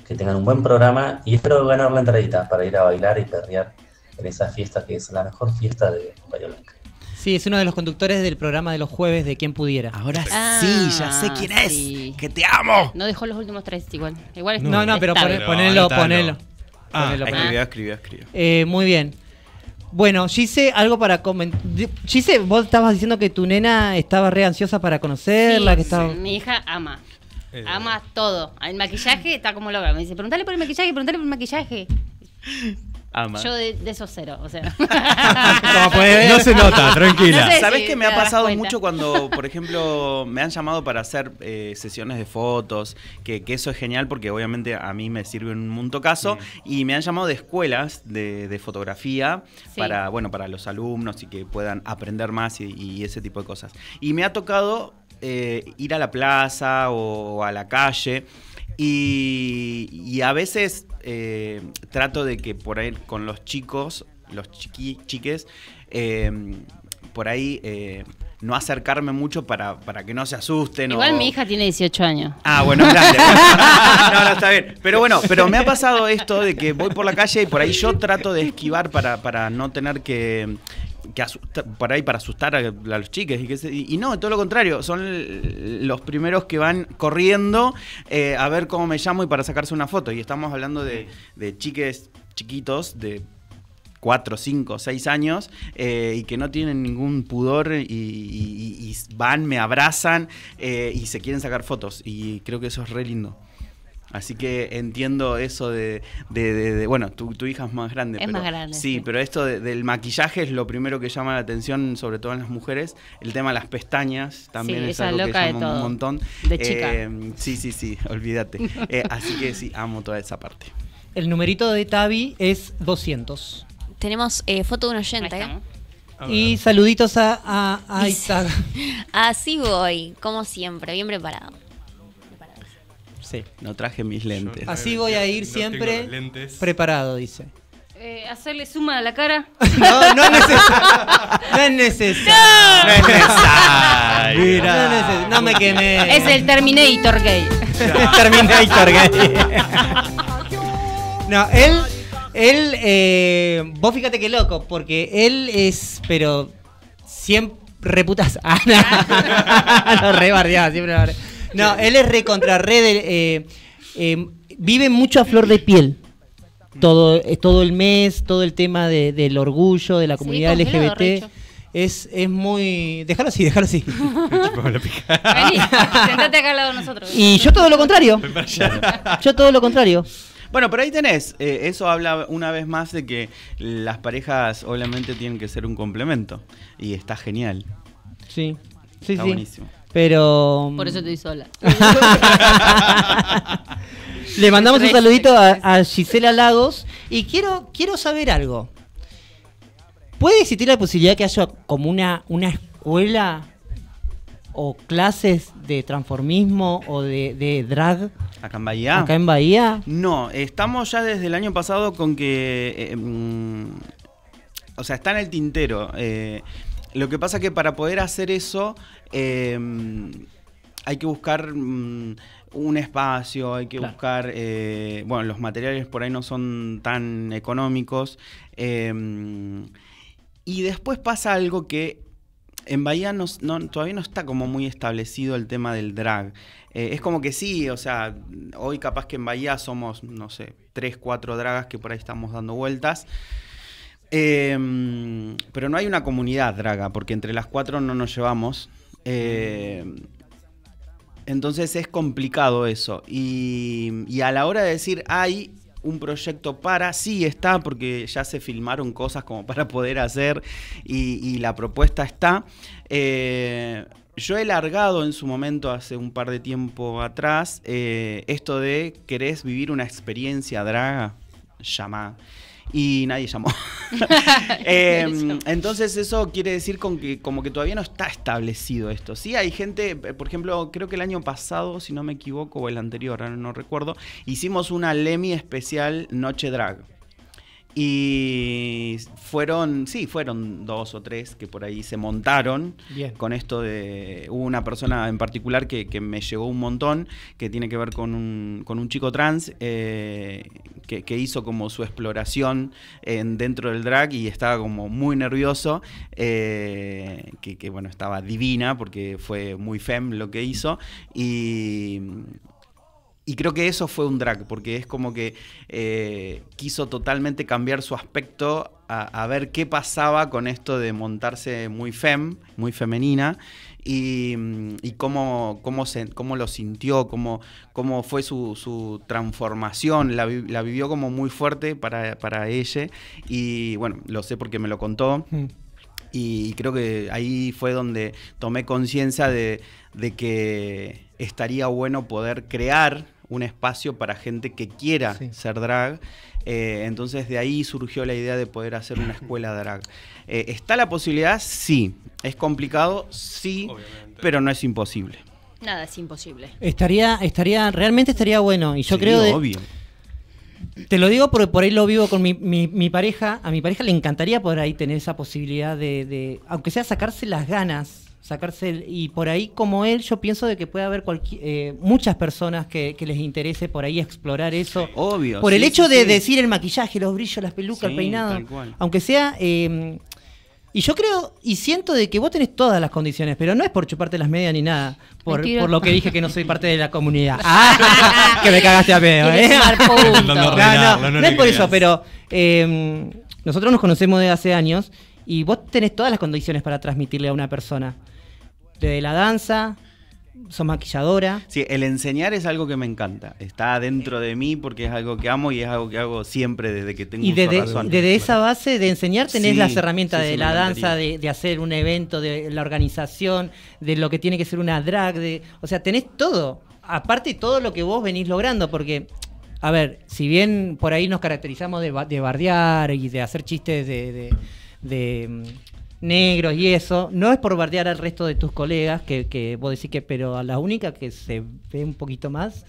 Speaker 2: Que tengan un buen programa y espero ganar la entradita para ir a bailar y perrear en esa fiesta que es la mejor fiesta de Bahía Sí, es uno de los conductores del programa de los jueves de Quien Pudiera. Ahora ah, sí, ya sé quién es.
Speaker 1: Que te amo. No dejó los últimos tres igual. Igual es No, no, pero, ponelo, ponelo.
Speaker 2: Ah, eh, muy bien. Bueno, Gise, algo para comentar. Gise, vos estabas diciendo que tu nena estaba re ansiosa para conocerla. Sí, que
Speaker 1: Mi hija ama. Eh. ama todo. El maquillaje está como loca. Me dice, preguntale por el maquillaje, preguntale por el maquillaje. Yo de, esos cero, o sea.
Speaker 3: no se nota, tranquila. sabes que me ha pasado mucho cuando,
Speaker 4: por ejemplo, me han llamado para hacer eh, sesiones de fotos? Que, eso es genial porque obviamente a mí me sirve un mundo caso. Y me han llamado de escuelas de, fotografía para, bueno, para los alumnos y que puedan aprender más y, ese tipo de cosas. Y me ha tocado eh, ir a la plaza o, a la calle. Y, y a veces eh, trato de que por ahí con los chicos, los chiqui, chiques, eh, por ahí eh, no acercarme mucho para, para, que no se asusten. Igual mi
Speaker 1: hija tiene 18 años. Ah, bueno, grande.
Speaker 4: no, no, está bien. Pero bueno, pero me ha pasado esto de que voy por la calle y por ahí yo trato de esquivar para, para no tener que, que para ahí para asustar a, los chiques. Y, que y, no, todo lo contrario, son los primeros que van corriendo eh, a ver cómo me llamo y para sacarse una foto. Y estamos hablando de, de chiques chiquitos, de 4, 5, 6 años eh, y que no tienen ningún pudor y, van, me abrazan eh, y se quieren sacar fotos. Y creo que eso es re lindo. Así que entiendo eso de, bueno, tu, hija es más grande. Es más grande. Sí, pero esto del maquillaje es lo primero que llama la atención, sobre todo en las mujeres. El tema de las pestañas también es algo que llama un montón. De chica. Eh, sí, sí, sí, olvídate. Eh, así que sí,
Speaker 2: amo toda esa parte. El numerito de Tavi es 200. Tenemos eh,
Speaker 1: foto de un oyente,
Speaker 2: Y saluditos a, a, a
Speaker 1: Así voy, como siempre, bien preparado.
Speaker 2: Sí. No traje mis lentes. Así voy a ir siempre preparado, dice. Eh, ¿Hacerle suma a la cara? No, no es necesario. no es necesario. No, es necesario. No, me quemé. Es el Terminator gay. Terminator gay. no, él. Él. Eh, vos fíjate qué loco, porque él es. Pero. Siempre reputas. Ana. Lo rebardeaba, siempre lo no, él es re contra re eh, eh, vive mucho a flor de piel. Todo, eh, todo el mes, todo el tema del orgullo, de la comunidad LGBT. Es, es, muy. Déjalo así, déjalo así. acá al lado de nosotros. Y yo todo lo contrario. yo todo lo contrario.
Speaker 4: Bueno, pero ahí tenés. eso habla una vez más de que las parejas obviamente tienen que ser un complemento. Y está genial.
Speaker 2: Sí, sí, está sí. buenísimo. Pero. Por eso estoy sola. Le mandamos un saludito a, Gisela Lagos y quiero, quiero saber algo. ¿Puede existir la posibilidad que haya como una, una escuela o clases de transformismo o de, drag? Acá en Bahía. Acá en Bahía.
Speaker 4: No, estamos ya desde el año pasado con que. Eh, mm, o sea, está en el tintero. Eh, lo que pasa es que para poder hacer eso Em, hay que buscar mm, un espacio, hay que buscar, eh, bueno, los materiales por ahí no son tan económicos. Em, y después pasa algo que en Bahía todavía no está como muy establecido el tema del drag. Eh, es como que sí, o sea, hoy capaz que en Bahía somos, no sé, tres, cuatro dragas que por ahí estamos dando vueltas. Em, pero no hay una comunidad draga, porque entre las cuatro no nos llevamos. Eh, entonces es complicado eso. Y, a la hora de decir, hay un proyecto para, sí está, porque ya se filmaron cosas como para poder hacer y, la propuesta está. Eh, yo he largado en su momento, hace un par de tiempo atrás, eh, esto de querés vivir una experiencia draga, llamada y em, nadie llamó. entonces eso quiere decir con que, como que todavía no está establecido esto. Sí, hay gente, eh, por ejemplo, creo que el año pasado, si no me equivoco, o el anterior, no recuerdo, hicimos una Lemi especial Noche Drag. Y fueron, sí, fueron dos o tres que por ahí se montaron con esto de... Hubo una persona en particular que, me llegó un montón, que tiene que ver con un, chico trans, eh, que, hizo como su exploración en, eh, dentro del drag y estaba como muy nervioso, eh, que, que bueno, estaba divina porque fue muy fem lo que hizo. Y y creo que eso fue un drag, porque es como que eh, quiso totalmente cambiar su aspecto a, ver qué pasaba con esto de montarse muy fem, muy femenina, y, cómo, cómo, se, cómo lo sintió, cómo, cómo fue su, transformación. La, vivió como muy fuerte para, ella, y bueno, lo sé porque me lo contó. Mm. Y creo que ahí fue donde tomé conciencia de, de que estaría bueno poder crear un espacio para gente que quiera ser drag. Eh, entonces de ahí surgió la idea de poder hacer una escuela drag. Eh, ¿Está la posibilidad? Sí. ¿Es complicado? Sí, pero no es
Speaker 2: imposible.
Speaker 1: Nada, es imposible.
Speaker 2: Estaría, estaría, realmente estaría bueno. Y yo creo obvio. Te lo digo porque por ahí lo vivo con mi, pareja. A mi pareja le encantaría poder ahí tener esa posibilidad de, de aunque sea sacarse las ganas sacarse y por ahí como él yo pienso de que puede haber eh, muchas personas que, les interese por ahí explorar eso obvio por el hecho de decir el maquillaje los brillos las pelucas el peinado aunque sea em, y yo creo y siento de que vos tenés todas las condiciones, pero no es por chuparte las medias ni nada. Por, por lo que dije que no soy parte de la comunidad. Ah, que me cagaste a pedo, ¿eh? no, no, no, no, es por eso, pero em, nosotros nos conocemos desde hace años y vos tenés todas las condiciones para transmitirle a una persona desde la danza, sos maquilladora.
Speaker 4: Sí, el enseñar es algo que me encanta. Está dentro de mí porque es algo que amo y es algo que hago siempre desde que tengo Y desde, desde
Speaker 2: esa base de enseñar tenés las herramientas de la danza, de, hacer un evento, de la organización, de lo que tiene que ser una drag, de, o sea, tenés todo. Aparte todo lo que vos venís logrando, porque, a ver, si bien por ahí nos caracterizamos de, de bardear y de hacer chistes de negros y eso. No es por bardear al resto de tus colegas, que, que vos decís que, pero a la única que se ve un poquito más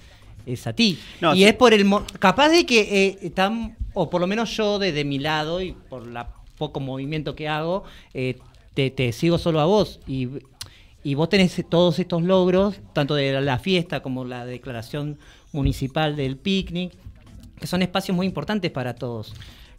Speaker 2: es a ti. y es por el... capaz de que eh, están, o por lo menos yo desde mi lado y por la poco movimiento que hago, eh, te, te, sigo solo a vos. Y, vos tenés todos estos logros, tanto de la fiesta como la declaración municipal del picnic, que son espacios muy importantes para todos.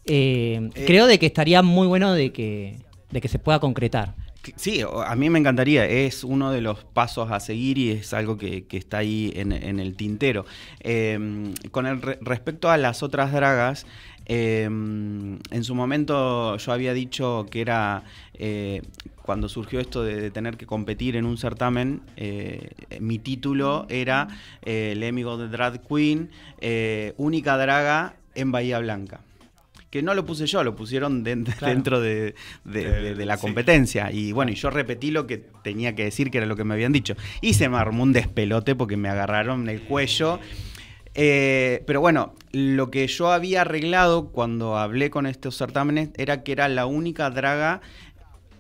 Speaker 2: Eh, creo de que estaría muy bueno de que de que se pueda concretar. Sí, a mí me encantaría, es uno de los pasos
Speaker 4: a seguir y es algo que, está ahí en, el tintero. Em, con el, respecto a las otras dragas, em, en su momento yo había dicho que era eh, cuando surgió esto de, tener que competir en un certamen, eh, mi título era eh, El enemigo de Drag Queen, única draga en Bahía Blanca que no lo puse yo, lo pusieron dentro de, la competencia. Y bueno, y yo repetí lo que tenía que decir, que era lo que me habían dicho. Y se me armó un despelote porque me agarraron el cuello. Eh, pero bueno, lo que yo había arreglado cuando hablé con estos certámenes era que era la única draga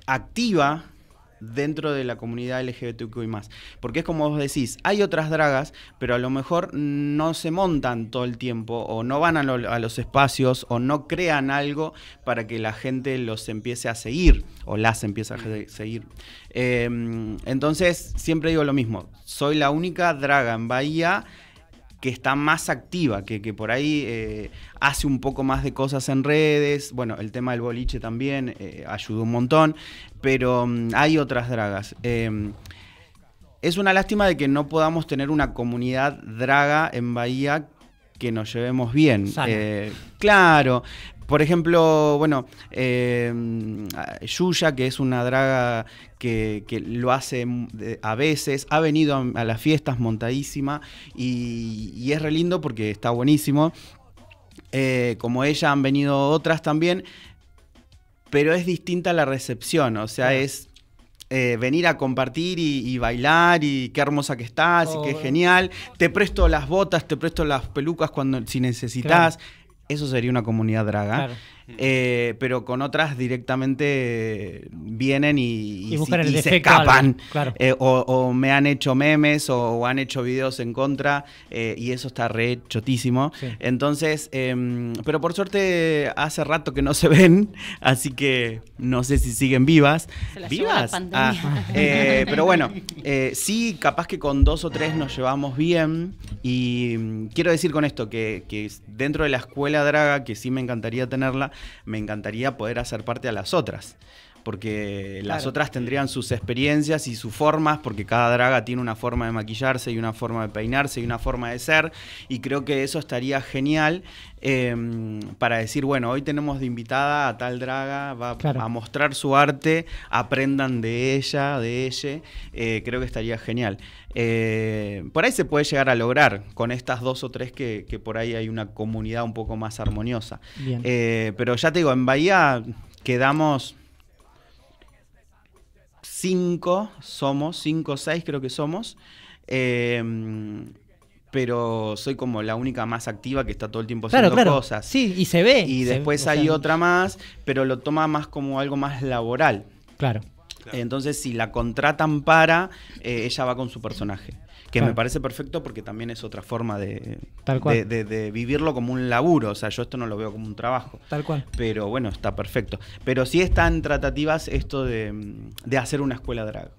Speaker 4: activa dentro de la comunidad LGBTQI más. Porque es como vos decís, hay otras dragas, pero a lo mejor no se montan todo el tiempo o no van a, los espacios o no crean algo para que la gente los empiece a seguir o las empiece a mm. seguir. Em, entonces, siempre digo lo mismo, soy la única draga en Bahía que está más activa, que, por ahí eh, hace un poco más de cosas en redes. Bueno, el tema del boliche también eh, ayudó un montón, pero mm, hay otras dragas. Em, es una lástima de que no podamos tener una comunidad draga en Bahía que nos llevemos bien. Eh, claro, por ejemplo, bueno, eh, Yuya, que es una draga que, lo hace mm, a veces, ha venido a, las fiestas montadísima y, es re lindo porque está buenísimo. Eh, como ella han venido otras también, pero es distinta la recepción, o sea, es eh, venir a compartir y, bailar y qué hermosa que estás y qué genial. Te presto las botas, te presto las pelucas cuando si necesitas eso sería una comunidad draga. Mm. Eh, pero con otras directamente vienen y, se escapan. Eh, o, me han hecho memes o, han hecho videos en contra eh, y eso está re chotísimo. Entonces, em, pero por suerte hace rato que no se ven, así que no sé si siguen vivas. ¿Vivas? Ah, pero bueno, sí, capaz que con dos o tres nos llevamos bien y mm, quiero decir con esto que dentro de la escuela draga, que sí me encantaría tenerla, me encantaría poder hacer parte a las otras porque las otras tendrían sus experiencias y sus formas, porque cada draga tiene una forma de maquillarse y una forma de peinarse y una forma de ser, y creo que eso estaría genial em, para decir, bueno, hoy tenemos de invitada a tal draga, va a mostrar su arte, aprendan de ella, de ella, eh, creo que estaría genial. Eh, por ahí se puede llegar a lograr con estas dos o tres que por ahí hay una comunidad un poco más armoniosa. Eh, pero ya te digo, en Bahía quedamos cinco somos, cinco o seis creo que somos. Em, pero soy como la única más activa que está todo el tiempo haciendo cosas. Sí,
Speaker 2: y se ve. Y después hay otra
Speaker 4: más, pero lo toma más como algo más laboral. Claro. Entonces, si la contratan para, eh, ella va con su personaje que me parece perfecto porque también es otra forma de, De, vivirlo como un laburo, o sea, yo esto no lo veo como un trabajo. Tal cual. Pero bueno, está perfecto. Pero sí están tratativas esto de, hacer una escuela drag.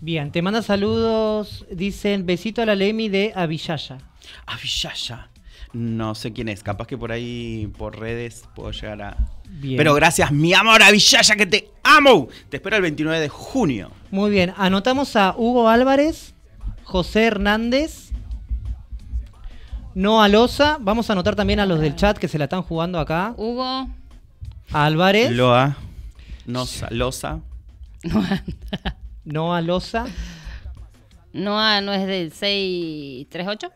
Speaker 2: Bien, te manda saludos, dicen besito a la Lemi de Avillaya. Avillaya.
Speaker 4: No sé quién es, capaz que por ahí, por redes, puedo llegar a... Pero gracias, mi amor, Avillaya, que te amo. Te espero el 29 de junio.
Speaker 2: Muy bien, anotamos a Hugo Álvarez, José Hernández. Noa Loza Vamos a anotar también a los del chat que se la están jugando acá. Hugo. Álvarez. Loa. Noa Loza, Noa Loza
Speaker 1: Noa ah, no es del 638.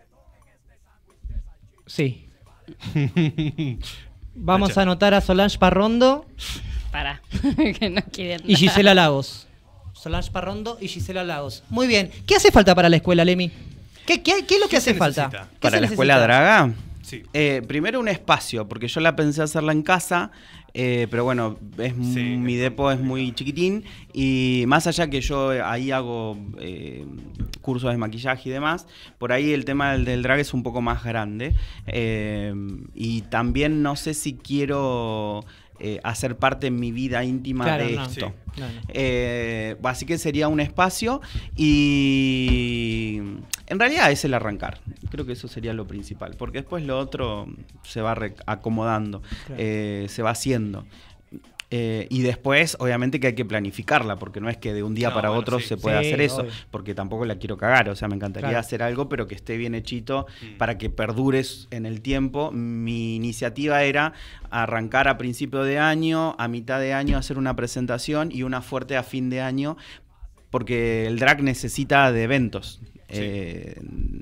Speaker 2: Sí. Vamos a anotar a Solange Parrondo. Para. que no Y Gisela Lagos. Solange Parrondo y Gisela Lagos. Muy bien. ¿Qué hace falta para la escuela, Lemi? ¿Qué, es lo que hace falta? ¿Para la escuela
Speaker 4: draga? Sí. Eh, primero un espacio, porque yo la pensé hacerla en casa, eh, pero bueno, mi depo es muy chiquitín y más allá que yo ahí hago eh, cursos de maquillaje y demás, por ahí el tema del, del drag es un poco más grande y también no sé si quiero eh, hacer parte en mi vida íntima de esto. Eh, así que sería un espacio y en realidad es el arrancar. Creo que eso sería lo principal, porque después lo otro se va acomodando, eh, se va haciendo. Eh, y después, obviamente, que hay que planificarla, porque no es que de un día para otro se pueda hacer eso, porque tampoco la quiero cagar. O sea, me encantaría hacer algo, pero que esté bien hechito mm. para que perdures en el tiempo. Mi iniciativa era arrancar a principio de año, a mitad de año, hacer una presentación y una fuerte a fin de año porque el drag necesita de eventos. Eh,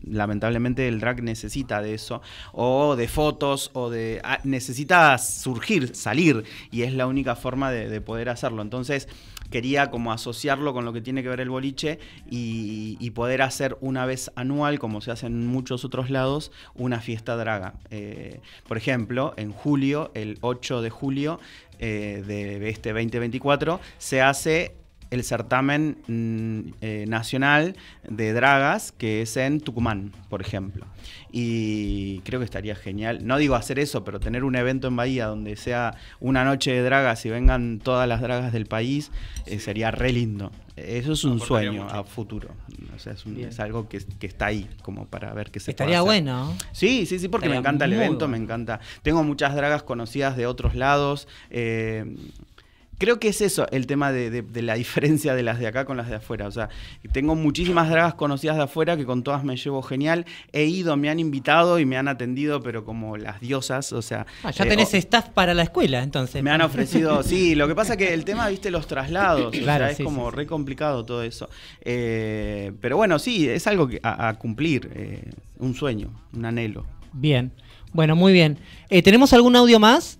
Speaker 4: lamentablemente el drag necesita de eso, o de fotos, o de... Ah, necesita surgir, salir, y es la única forma de, poder hacerlo. Entonces quería como asociarlo con lo que tiene que ver el boliche y, poder hacer una vez anual, como se hace en muchos otros lados, una fiesta draga. Eh, por ejemplo, en julio, el 8 de julio eh, de este 2024, se hace el certamen mm, eh, nacional de dragas que es en Tucumán, por ejemplo. Y creo que estaría genial, no digo hacer eso, pero tener un evento en Bahía donde sea una noche de dragas y vengan todas las dragas del país, eh, sería re lindo. Eso es un sueño a futuro. O sea, es, algo que, está ahí, como para ver qué se Estaría puede hacer. bueno. Sí, sí, sí, porque me encanta el evento, me encanta. Tengo muchas dragas conocidas de otros lados. Eh, Creo que es eso el tema de, la diferencia de las de acá con las de afuera. O sea, tengo muchísimas dragas conocidas de afuera que con todas me llevo genial. He ido, me han invitado y me han atendido, pero como las diosas. O sea. Ah, ya eh, tenés
Speaker 2: staff para la escuela, entonces. Me han ofrecido, sí. Lo que
Speaker 4: pasa que el tema, viste, los traslados. Claro, o sea, es como re complicado todo eso. Eh, pero bueno, sí, es algo que, a, cumplir. Eh, un sueño, un anhelo.
Speaker 2: Bien. Bueno, muy bien. ¿Tenemos algún audio más?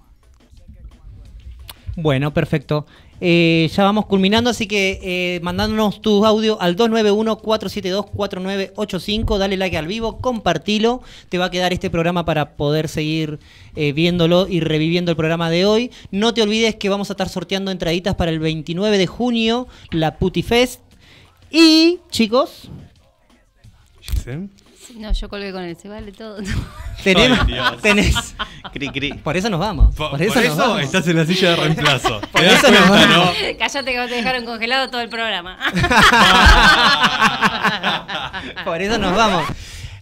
Speaker 2: Bueno, perfecto. Eh, ya vamos culminando, así que eh, mandándonos tu audio al 291-472-4985, dale like al vivo, compartilo, te va a quedar este programa para poder seguir eh, viéndolo y reviviendo el programa de hoy. No te olvides que vamos a estar sorteando entraditas para el 29 de junio, la Putifest. Y chicos...
Speaker 1: No, yo colgué con él, se vale todo. Tenemos,
Speaker 2: tenés. Por eso nos vamos. Por, eso, vamos. estás en la silla de reemplazo. por eso nos vamos. ¿no?
Speaker 1: Cállate que te dejaron congelado todo el programa.
Speaker 2: por eso nos vamos.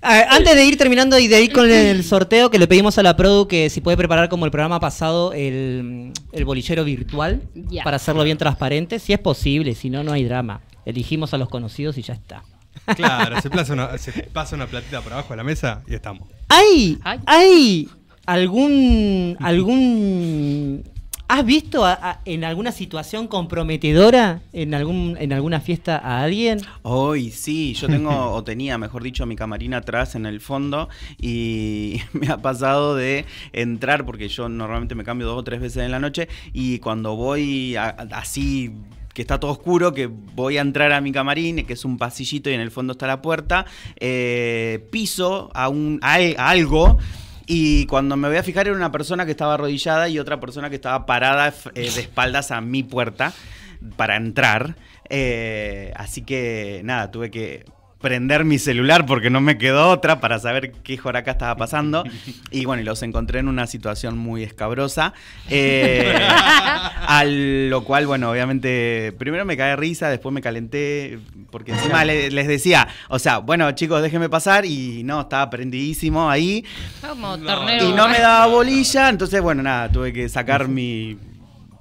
Speaker 2: antes de ir terminando y de ir con el sorteo que le pedimos a la Produ que si puede preparar como el programa pasado el, bolillero virtual para hacerlo bien transparente, si es posible, si no, no hay drama. Elegimos a los conocidos y ya está.
Speaker 3: Claro, se, pasa una, platita por abajo de la mesa y estamos.
Speaker 2: ¿Hay, Ay. hay algún, algún ¿Has visto en alguna situación comprometedora en algún en alguna fiesta a alguien? Hoy sí, yo
Speaker 4: tengo o tenía, mejor dicho, mi camarina atrás en el fondo y me ha pasado de entrar porque yo normalmente me cambio dos o tres veces en la noche y cuando voy así que está todo oscuro, que voy a entrar a mi camarín, que es un pasillito y en el fondo está la puerta, eh, piso a, un, e, algo. Y cuando me voy a fijar era una persona que estaba arrodillada y otra persona que estaba parada eh, de espaldas a mi puerta para entrar. Eh, así que nada, tuve que prender mi celular porque no me quedó otra para saber qué joraca estaba pasando. Y bueno, y los encontré en una situación muy escabrosa. Eh,
Speaker 3: a
Speaker 4: lo cual, bueno, obviamente, primero me cae risa, después me calenté, porque encima les, decía, o sea, bueno, chicos, déjenme pasar. Y no, estaba prendidísimo ahí.
Speaker 1: Y no me daba
Speaker 4: bolilla, entonces, bueno, nada, tuve que sacar mi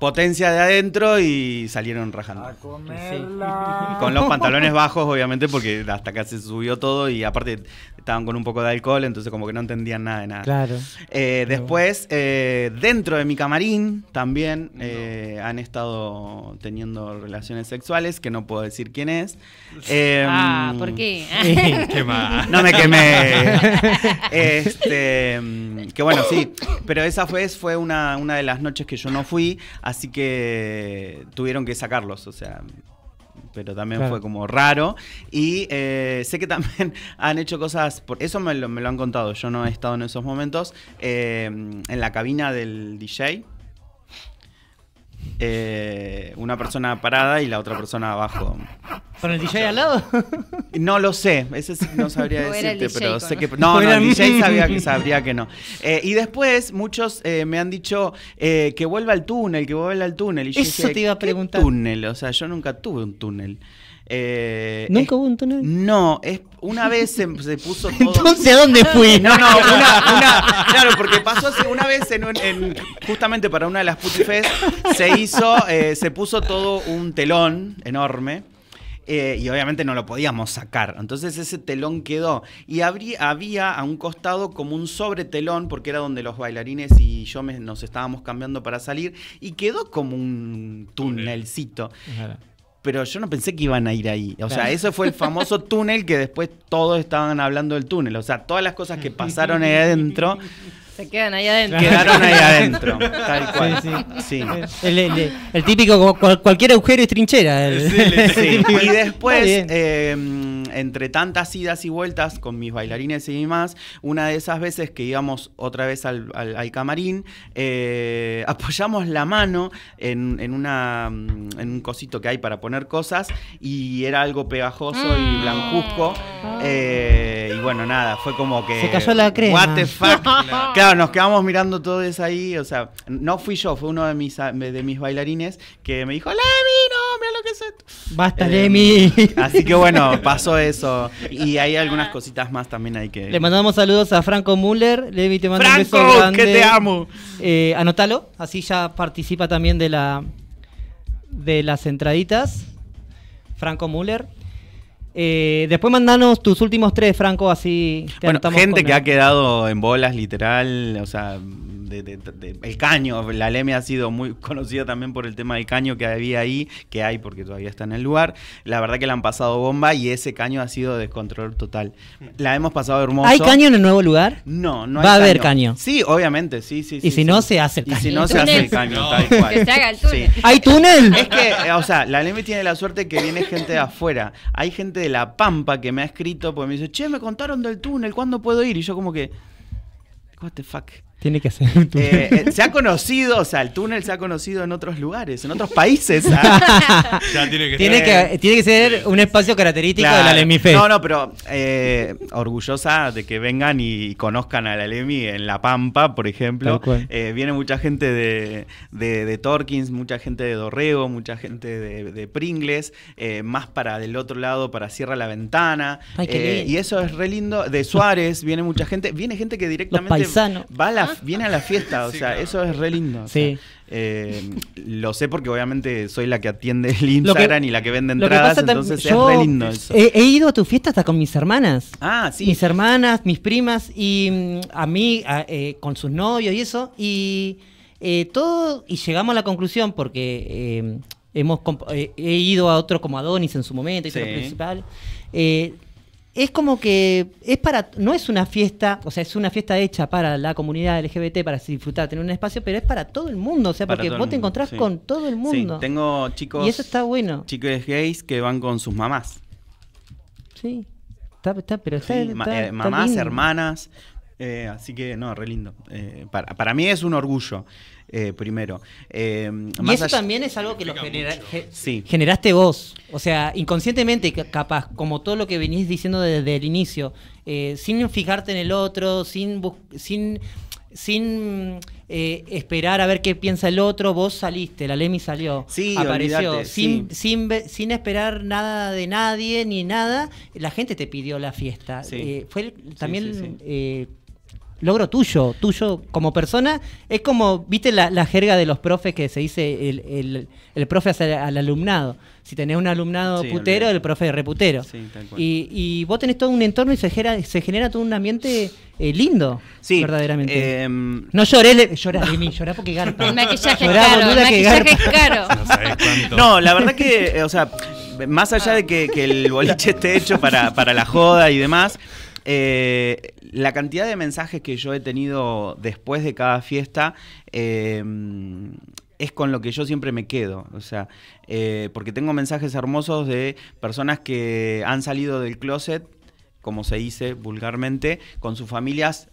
Speaker 4: potencia de adentro y salieron rajando. A
Speaker 3: comerla. Con los pantalones bajos,
Speaker 4: obviamente, porque hasta acá se subió todo y aparte estaban con un poco de alcohol, entonces como que no entendían nada de nada. Claro. Eh, después, eh, dentro de mi camarín también eh, han estado teniendo relaciones sexuales, que no puedo decir quién es. ah, em, ¿por qué? qué más. No me quemé. este, em, que bueno, sí, pero esa fue, fue una, de las noches que yo no fui. Así que tuvieron que sacarlos, o sea, pero también fue como raro. Y eh, sé que también han hecho cosas, por eso me lo, han contado, yo no he estado en esos momentos, eh, en la cabina del DJ eh, una persona parada y la otra persona abajo. ¿Con el DJ al lado? No lo sé, ese sí no sabría decirte, pero sé que... No, no, el DJ sabía que, sabría que no. Eh, y después muchos eh, me han dicho eh, que vuelva al túnel, que vuelva al túnel. Y yo Eso te iba a preguntar. túnel? O sea, yo nunca tuve un túnel. Eh, ¿Nunca hubo un túnel? No, es, una vez se, puso todo. Entonces, ¿a dónde fui? No, no, una, una, claro, porque pasó una vez en, justamente para una de las putifes se hizo, eh, se puso todo un telón enorme. Eh, y obviamente no lo podíamos sacar. Entonces ese telón quedó. Y había a un costado como un sobre telón porque era donde los bailarines y yo nos estábamos cambiando para salir, y quedó como un túnelcito. Claro pero yo no pensé que iban a ir ahí. O sea, eso fue el famoso túnel que después todos estaban hablando del túnel. O sea, todas las cosas que pasaron ahí adentro se quedan ahí adentro. Quedaron ahí adentro, tal cual. Sí, El,
Speaker 2: típico, cualquier agujero es trinchera. Y después,
Speaker 4: em, entre tantas idas y vueltas con mis bailarines y demás, una de esas veces que íbamos otra vez al, camarín, eh, apoyamos la mano en, una, en un cosito que hay para poner cosas y era algo pegajoso y mm. blancuzco. Ah. Eh, y bueno, nada, fue como que... Se cayó la crema. What the fuck. nos quedamos mirando todo todos ahí. O sea, no fui yo, fue uno de mis, de mis bailarines que me dijo, Lemi, no, mira lo que es esto. Basta, eh, Lemi. Así que bueno, pasó eso. Y hay algunas cositas más también hay que. Le
Speaker 2: mandamos saludos a Franco Müller. Lemi, te mando un grande. que te amo. Eh, anótalo, así ya participa también de la de las entraditas. Franco Müller. Eh, después mandanos tus últimos tres, Franco, así. Te bueno, gente que ha
Speaker 4: quedado en bolas, literal, o sea, el caño. La LEME ha sido muy conocida también por el tema del caño que había ahí, que hay porque todavía está en el lugar. La verdad que la han pasado bomba y ese caño ha sido descontrol total. La hemos pasado hermoso. ¿Hay caño en
Speaker 2: el nuevo lugar? No, no hay. Va a haber caño.
Speaker 4: Sí, obviamente, sí, sí. Y si no,
Speaker 2: se hace el caño. Y si no, se hace el caño, tal ¿Hay túnel? Es
Speaker 4: que, o sea, la LEME tiene la suerte que viene gente de afuera. Hay gente de La Pampa que me ha escrito, pues me dice, che, me contaron del túnel, ¿cuándo puedo ir? Y yo como que, what the fuck.
Speaker 2: Tiene
Speaker 3: que ser eh,
Speaker 4: eh, se ha conocido, o sea, el túnel se ha conocido en otros lugares, en otros países. Ah. tiene, que tiene, ser.
Speaker 2: Que, ser un espacio característico
Speaker 3: de la Lemi No, no,
Speaker 4: pero eh, orgullosa de que vengan y conozcan a la Lemi en La Pampa, por ejemplo. viene mucha gente de, de, Torkins, mucha gente de Dorrego, mucha gente de, Pringles, más para del otro lado, para Sierra la Ventana. Y eso es re lindo. De Suárez viene mucha gente. Viene gente que directamente va a la ah, viene a la fiesta, o sea, eso es re lindo. Sí. Eh, lo sé porque obviamente soy la que atiende el Instagram y la que vende entradas, entonces es re lindo eso.
Speaker 2: He, ido a tu fiesta hasta con mis hermanas. Ah, sí. Mis hermanas, mis primas y mm, a mí, eh, con sus novios y eso. Y eh, todo, y llegamos a la conclusión porque hemos he ido a otro como Adonis en su momento, y lo principal es como que es para no es una fiesta, o sea, es una fiesta hecha para la comunidad LGBT para disfrutar, tener un espacio, pero es para todo el mundo, o sea, porque vos te encontrás con todo el mundo. Sí,
Speaker 4: tengo chicos Chicos gays que van con sus mamás.
Speaker 2: Sí. pero está, eh, mamás, hermanas,
Speaker 4: eh, así que no, re lindo. Eh, para, para mí es un orgullo. Eh, primero. Eh, y eso también
Speaker 2: es algo que lo generaste vos. O sea, inconscientemente, capaz, como todo lo que venís diciendo desde el inicio, eh, sin fijarte en el otro, sin, sin, sin esperar a ver qué piensa el otro, vos saliste, la Lemi salió, sí, apareció, sin, sin, sin, esperar nada de nadie ni nada, la gente te pidió la fiesta. fue también logro tuyo, tuyo como persona. Es como, viste la, jerga de los profes que se dice el, profe hacia, al alumnado. Si tenés un alumnado putero, el profe reputero. Y, y, vos tenés todo un entorno y se genera, se genera todo un ambiente eh, lindo, sí, verdaderamente. Em, no lloré, llorás, mí, llorás porque garpa. El maquillaje es caro, el maquillaje es caro.
Speaker 4: No, la verdad que, eh, o sea, más allá ah. de que, que el boliche esté hecho para, para la joda y demás, eh, la cantidad de mensajes que yo he tenido después de cada fiesta eh, es con lo que yo siempre me quedo. O sea, eh, porque tengo mensajes hermosos de personas que han salido del closet como se dice vulgarmente, con sus familias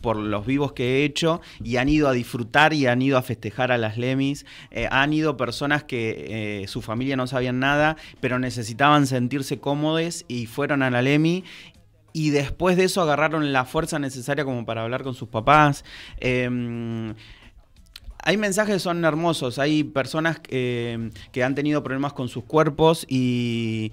Speaker 4: por los vivos que he hecho y han ido a disfrutar y han ido a festejar a las Lemis. han ido personas que su familia no sabían nada, pero necesitaban sentirse cómodes y fueron a la Lemi y después de eso agarraron la fuerza necesaria como para hablar con sus papás. Em, hay mensajes que son hermosos, hay personas eh, que han tenido problemas con sus cuerpos y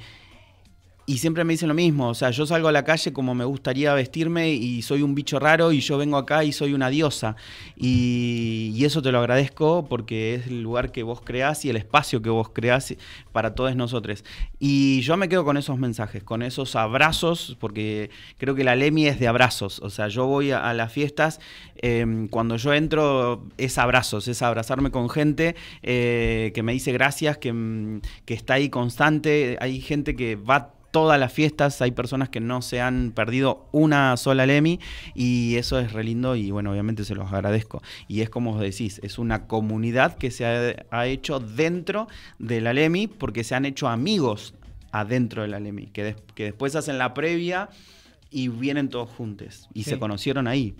Speaker 4: y siempre me dicen lo mismo, o sea, yo salgo a la calle como me gustaría vestirme y soy un bicho raro y yo vengo acá y soy una diosa. Y, eso te lo agradezco porque es el lugar que vos creás y el espacio que vos creás para todos nosotros. Y yo me quedo con esos mensajes, con esos abrazos, porque creo que la Lemi es de abrazos, o sea, yo voy a, las fiestas, em, cuando yo entro es abrazos, es abrazarme con gente eh, que me dice gracias, que, mm, que está ahí constante, hay gente que va todas las fiestas, hay personas que no se han perdido una sola Lemi y eso es re lindo y bueno, obviamente se los agradezco. Y es como os decís, es una comunidad que se ha, hecho dentro de la Lemi porque se han hecho amigos adentro de la Lemi, que, que después hacen la previa y vienen todos juntos. Y se conocieron ahí.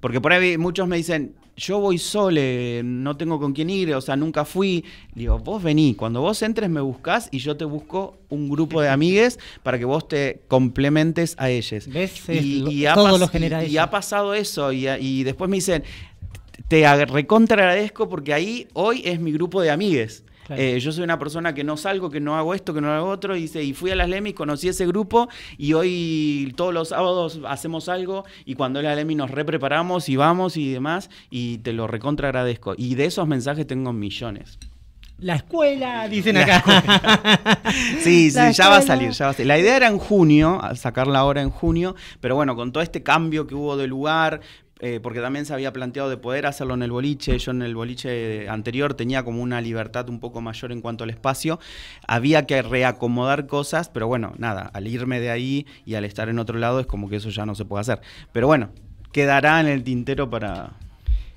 Speaker 4: Porque por ahí muchos me dicen, yo voy solo no tengo con quién ir, o sea, nunca fui. Digo, vos vení, cuando vos entres me buscas y yo te busco un grupo de amigues para que vos te complementes a ellos. Y, y, ha, pasado eso. Y, y después me dicen, te recontra agradezco porque ahí hoy es mi grupo de amigues. Eh, yo soy una persona que no salgo, que no hago esto, que no hago otro, y, dice, y fui a las Lemis, conocí ese grupo y hoy todos los sábados hacemos algo y cuando es la Lemis nos repreparamos y vamos y demás y te lo recontra agradezco. Y de esos mensajes tengo millones.
Speaker 2: La escuela,
Speaker 3: dicen acá. sí, sí, ya va a salir, ya va a
Speaker 4: salir. La idea era en junio, sacarla ahora en junio, pero bueno, con todo este cambio que hubo de lugar, eh, porque también se había planteado de poder hacerlo en el boliche, yo en el boliche anterior tenía como una libertad un poco mayor en cuanto al espacio, había que reacomodar cosas, pero bueno, nada, al irme de ahí y al estar en otro lado es como que eso ya no se puede hacer. Pero bueno, quedará en el tintero para,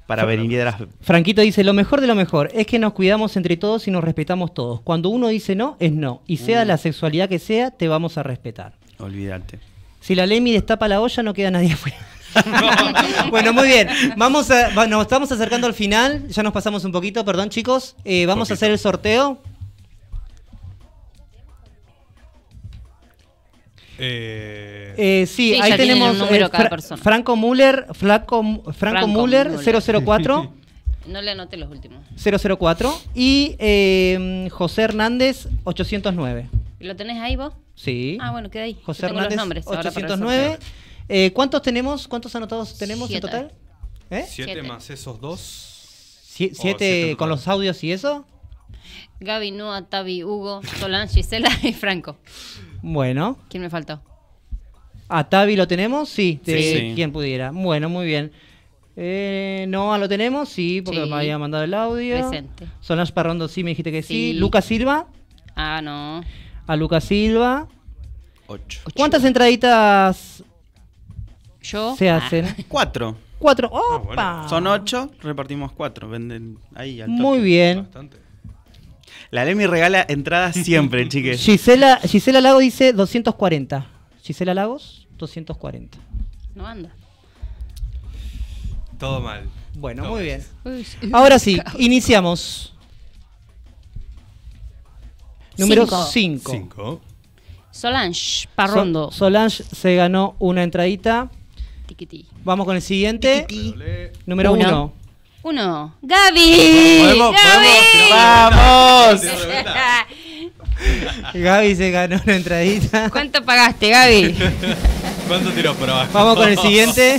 Speaker 4: para venir de
Speaker 2: Franquito dice, lo mejor de lo mejor es que nos cuidamos entre todos y nos respetamos todos. Cuando uno dice no, es no. Y sea mm. la sexualidad que sea, te vamos a respetar. Olvídate. Si la ley me destapa la olla, no queda nadie afuera. bueno, muy bien. Vamos nos estamos acercando al final. Ya nos pasamos un poquito, perdón, chicos. Eh, vamos a hacer el sorteo. Eh, eh, sí, ahí tenemos Franco Müller, Flaco, Franco, Müller, 004.
Speaker 1: No le anoté los últimos.
Speaker 2: 004 y em, José Hernández 809. ¿Lo tenés ahí vos? Sí. Ah, bueno, queda ahí. José Hernández 809. Eh, ¿Cuántos tenemos? ¿Cuántos anotados tenemos en total? ¿Eh? Siete,
Speaker 3: más esos dos.
Speaker 2: Oh, siete, con los audios y eso.
Speaker 1: Gaby, Noah, Tavi, Hugo, Solange, Gisela y Franco. Bueno. ¿Quién me faltó?
Speaker 2: ¿A Tavi lo tenemos? Sí, ¿Quién quien pudiera. Bueno, muy bien. Eh, Noah lo tenemos, sí, porque me había mandado el audio. Presente. Solange Parrondo, sí, me dijiste que sí. Lucas Silva. Ah, no. A Lucas Silva. Ocho. ¿Cuántas entraditas se ah. hacen. Cuatro.
Speaker 4: Ah, Son ocho, repartimos cuatro. Venden ahí Muy bien. La Lemi regala entradas siempre, chiques. Gisela,
Speaker 2: Gisela Lago dice 240. Gisela Lagos, 240.
Speaker 1: No anda.
Speaker 4: Todo mal.
Speaker 2: Bueno, muy bien. Ahora sí, iniciamos.
Speaker 1: Número 5. Solange Parrondo. Solange
Speaker 2: se ganó una entradita. Vamos con el siguiente. Número uno.
Speaker 1: uno. ¡Gaby! ¡Vamos!
Speaker 2: Gaby se ganó una entradita. ¿Cuánto pagaste, Gaby?
Speaker 3: ¿Cuánto tiró por abajo? Vamos con el siguiente.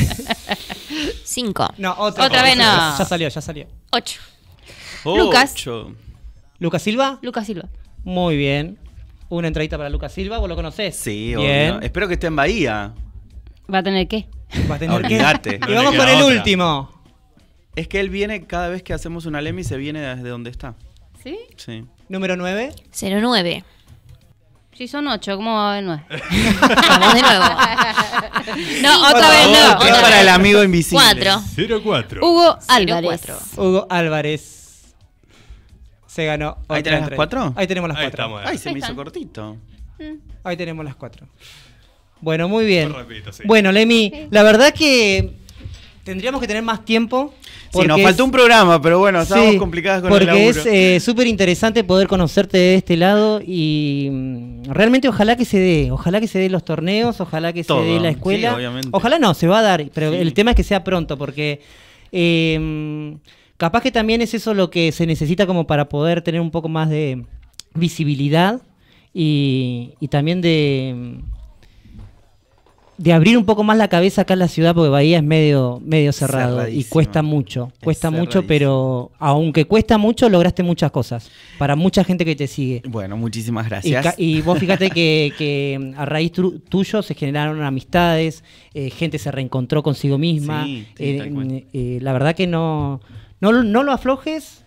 Speaker 2: Cinco. No, otra. vez no. Ya salió, ya salió. Ocho. Lucas. ¿Lucas Silva? Lucas Silva. Muy bien. Una entradita para Lucas Silva, ¿vos lo conocés? Sí, bien. Espero que esté en Bahía.
Speaker 1: ¿Va a tener qué? Ah,
Speaker 2: y vamos con el último.
Speaker 4: Es que él viene, cada vez que hacemos una Lemi, se viene desde donde está. ¿Sí? Sí.
Speaker 2: Número
Speaker 1: 9. 09. Si son 8, ¿cómo va a haber 9? Vamos de nuevo.
Speaker 2: No, otra vez no. Es para el amigo invisible. 0 04. Hugo Álvarez. Hugo Álvarez. Se ganó. otra Ahí tenemos las Ahí tenemos las 4. Ahí estamos. Ahí se me hizo cortito. Ahí tenemos las 4 bueno, muy bien. Bueno, Lemi, la verdad que tendríamos que tener más tiempo. Sí, nos faltó un programa, pero bueno, estamos complicadas con porque Porque es eh, súper interesante poder conocerte de este lado y mm, realmente ojalá que se dé, ojalá que se dé los torneos, ojalá que se dé la escuela. ojalá no, se va a dar, pero el tema es que sea pronto, porque em, capaz que también es eso lo que se necesita como para poder tener un poco más de visibilidad y también de de abrir un poco más la cabeza acá en la ciudad, porque Bahía es medio, medio cerrado y cuesta mucho, cuesta mucho, pero aunque cuesta mucho, lograste muchas cosas para mucha gente que te sigue. Bueno, muchísimas gracias. Y, vos fíjate que, a raíz tuyo se generaron amistades, eh, gente se reencontró consigo misma. Eh, eh, la verdad que no, no, no lo aflojes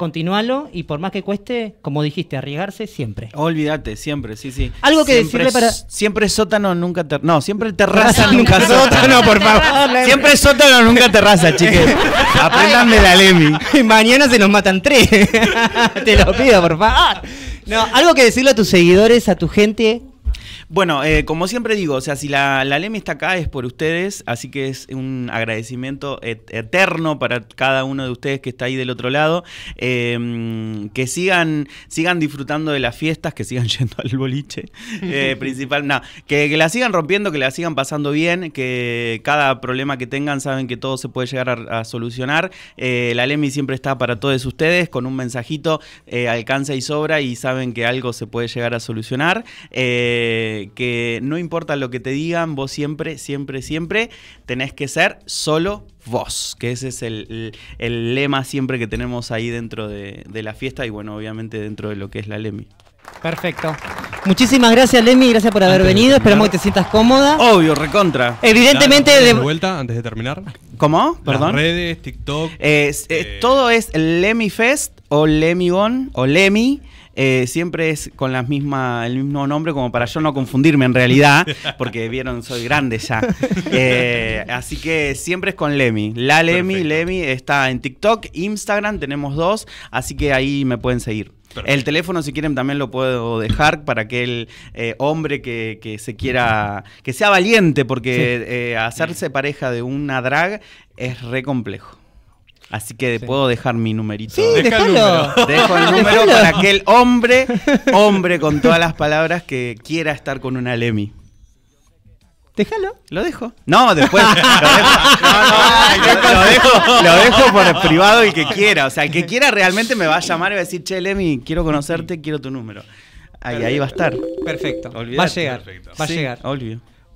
Speaker 2: Continúalo y por más que cueste, como dijiste, arriesgarse siempre. Olvídate, siempre, sí, sí. Algo que decirle para. Siempre sótano, nunca
Speaker 4: terraza. No, siempre terraza, nunca sótano, por favor. Siempre sótano, nunca terraza, chiques.
Speaker 2: Aprendanme la Lemi. Mañana se nos matan tres. Te lo pido, por favor. No, algo que decirle a tus seguidores, a tu gente, bueno, eh, como siempre digo,
Speaker 4: o sea, si la, LEMI está acá es por ustedes, así que es un agradecimiento eterno para cada uno de ustedes que está ahí del otro lado. Em, que sigan, sigan disfrutando de las fiestas, que sigan yendo al boliche eh, principal. No, que, la sigan rompiendo, que la sigan pasando bien, que cada problema que tengan saben que todo se puede llegar a, solucionar. Eh, la LEMI siempre está para todos ustedes, con un mensajito alcanza y sobra y saben que algo se puede llegar a solucionar. Eh, que no importa lo que te digan, vos siempre, siempre, siempre tenés que ser solo vos, que ese es el, lema siempre que tenemos ahí dentro de, la fiesta y bueno, obviamente dentro de lo que es la LEMI.
Speaker 2: Perfecto. Muchísimas gracias, Lemi, gracias por haber venido. Esperamos que te sientas
Speaker 4: cómoda. Obvio, recontra. Evidentemente. de vuelta antes de terminar. ¿Cómo? Perdón. redes, TikTok. Eh, eh, todo es Lemi Fest o Lemi Bon o Lemi. Eh, siempre es con la misma, el mismo nombre como para yo no confundirme en realidad, porque vieron, soy grande ya. Eh, así que siempre es con Lemi. La Lemi, Lemi está en TikTok, Instagram, tenemos dos, así que ahí me pueden seguir. El teléfono, si quieren, también lo puedo dejar para aquel eh, hombre que, se quiera, que sea valiente, porque hacerse pareja de una drag es re complejo. Así que puedo dejar mi numerito. Sí, Deja el número. Dejo el número para aquel hombre, hombre con todas las palabras que quiera estar con una Lemi. Déjalo. Lo dejo. No, después. lo dejo. No, no, lo, dejo, por el privado y que quiera. O sea, el que quiera realmente me va a llamar y va a decir, che, Lemi, quiero conocerte, quiero tu número. Ahí, ahí va a estar. Perfecto. Va a llegar. Va a llegar.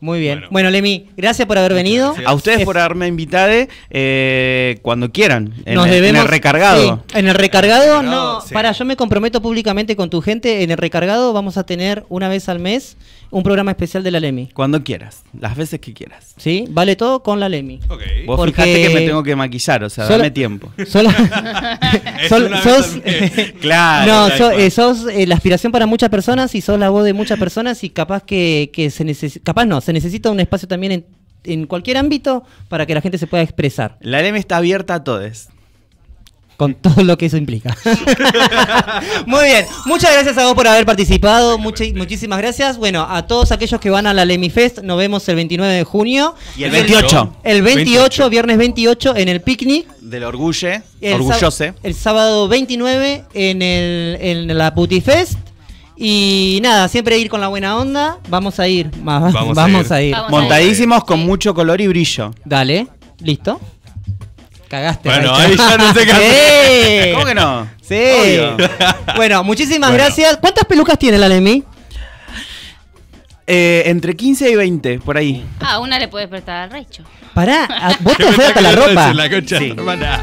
Speaker 2: Muy bien. Bueno, Lemi, gracias por haber venido. A ustedes por haberme invitado
Speaker 4: eh, cuando quieran. Nos debemos, en el recargado.
Speaker 2: en el recargado, no. Para, yo me comprometo públicamente con tu gente. En el recargado vamos a tener una vez al mes un programa especial de la Lemi. Cuando quieras, las veces que quieras. ¿Sí? Vale todo con la Lemi. Vos Porque... fijate que me tengo que maquillar, o sea, dame tiempo. sos... claro. No, eh, sos eh, la aspiración para muchas personas y sos la voz de muchas personas y capaz que, se necesita, capaz no, se necesita un espacio también en en cualquier ámbito para que la gente se pueda expresar. La LEMI está abierta a todos con todo lo que eso implica. Muy bien, muchas gracias a vos por haber participado, muchísimas gracias. Bueno, a todos aquellos que van a la Lemifest, nos vemos el 29 de junio.
Speaker 3: Y el 28. El 28,
Speaker 2: viernes 28, en el picnic. Del orgullo,
Speaker 4: Orgullose.
Speaker 2: El sábado 29 en, en la Putifest. Y nada, siempre ir con la buena onda. Vamos a ir. Vamos, a ir. Montadísimos con mucho color y brillo. Dale, listo. Bueno, ahí ya no sé ¿Cómo que no? Sí. Bueno, muchísimas gracias. ¿Cuántas pelucas tiene la Lemi? Eh, entre 15 y 20, por ahí.
Speaker 1: Ah, una le puedes prestar al Recho.
Speaker 2: Pará, ah, vos te haces hasta la ropa. La concha,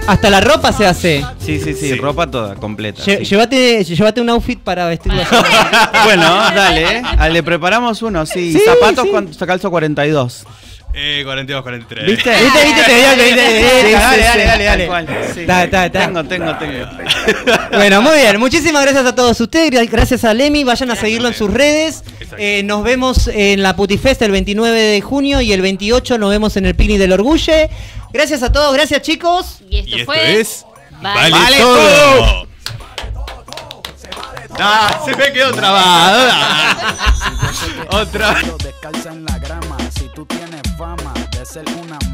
Speaker 2: Hasta la ropa se hace.
Speaker 4: Sí, sí, sí, ropa toda, completa.
Speaker 2: llévate, un outfit para vestirlo bueno, dale, eh.
Speaker 4: ah, le preparamos uno,
Speaker 2: sí. Zapatos con calzo 42.
Speaker 3: Eh, 42, 43. ¿Viste? ¿Viste? ¿Viste? Te digo, Dale, dale, dale, dale. Tengo, tengo, tengo.
Speaker 2: bueno, muy bien. Muchísimas gracias a todos ustedes. Gracias a Lemi. Vayan a seguirlo en sus redes. Eh, nos vemos en la Putifest el 29 de junio y el 28 nos vemos en el Pini del Orgulle. Gracias a todos. Gracias, chicos.
Speaker 3: Y esto, y esto fue... es... Vale, vale todo. todo. Ah, se me quedó trabado. Otra
Speaker 4: de ser una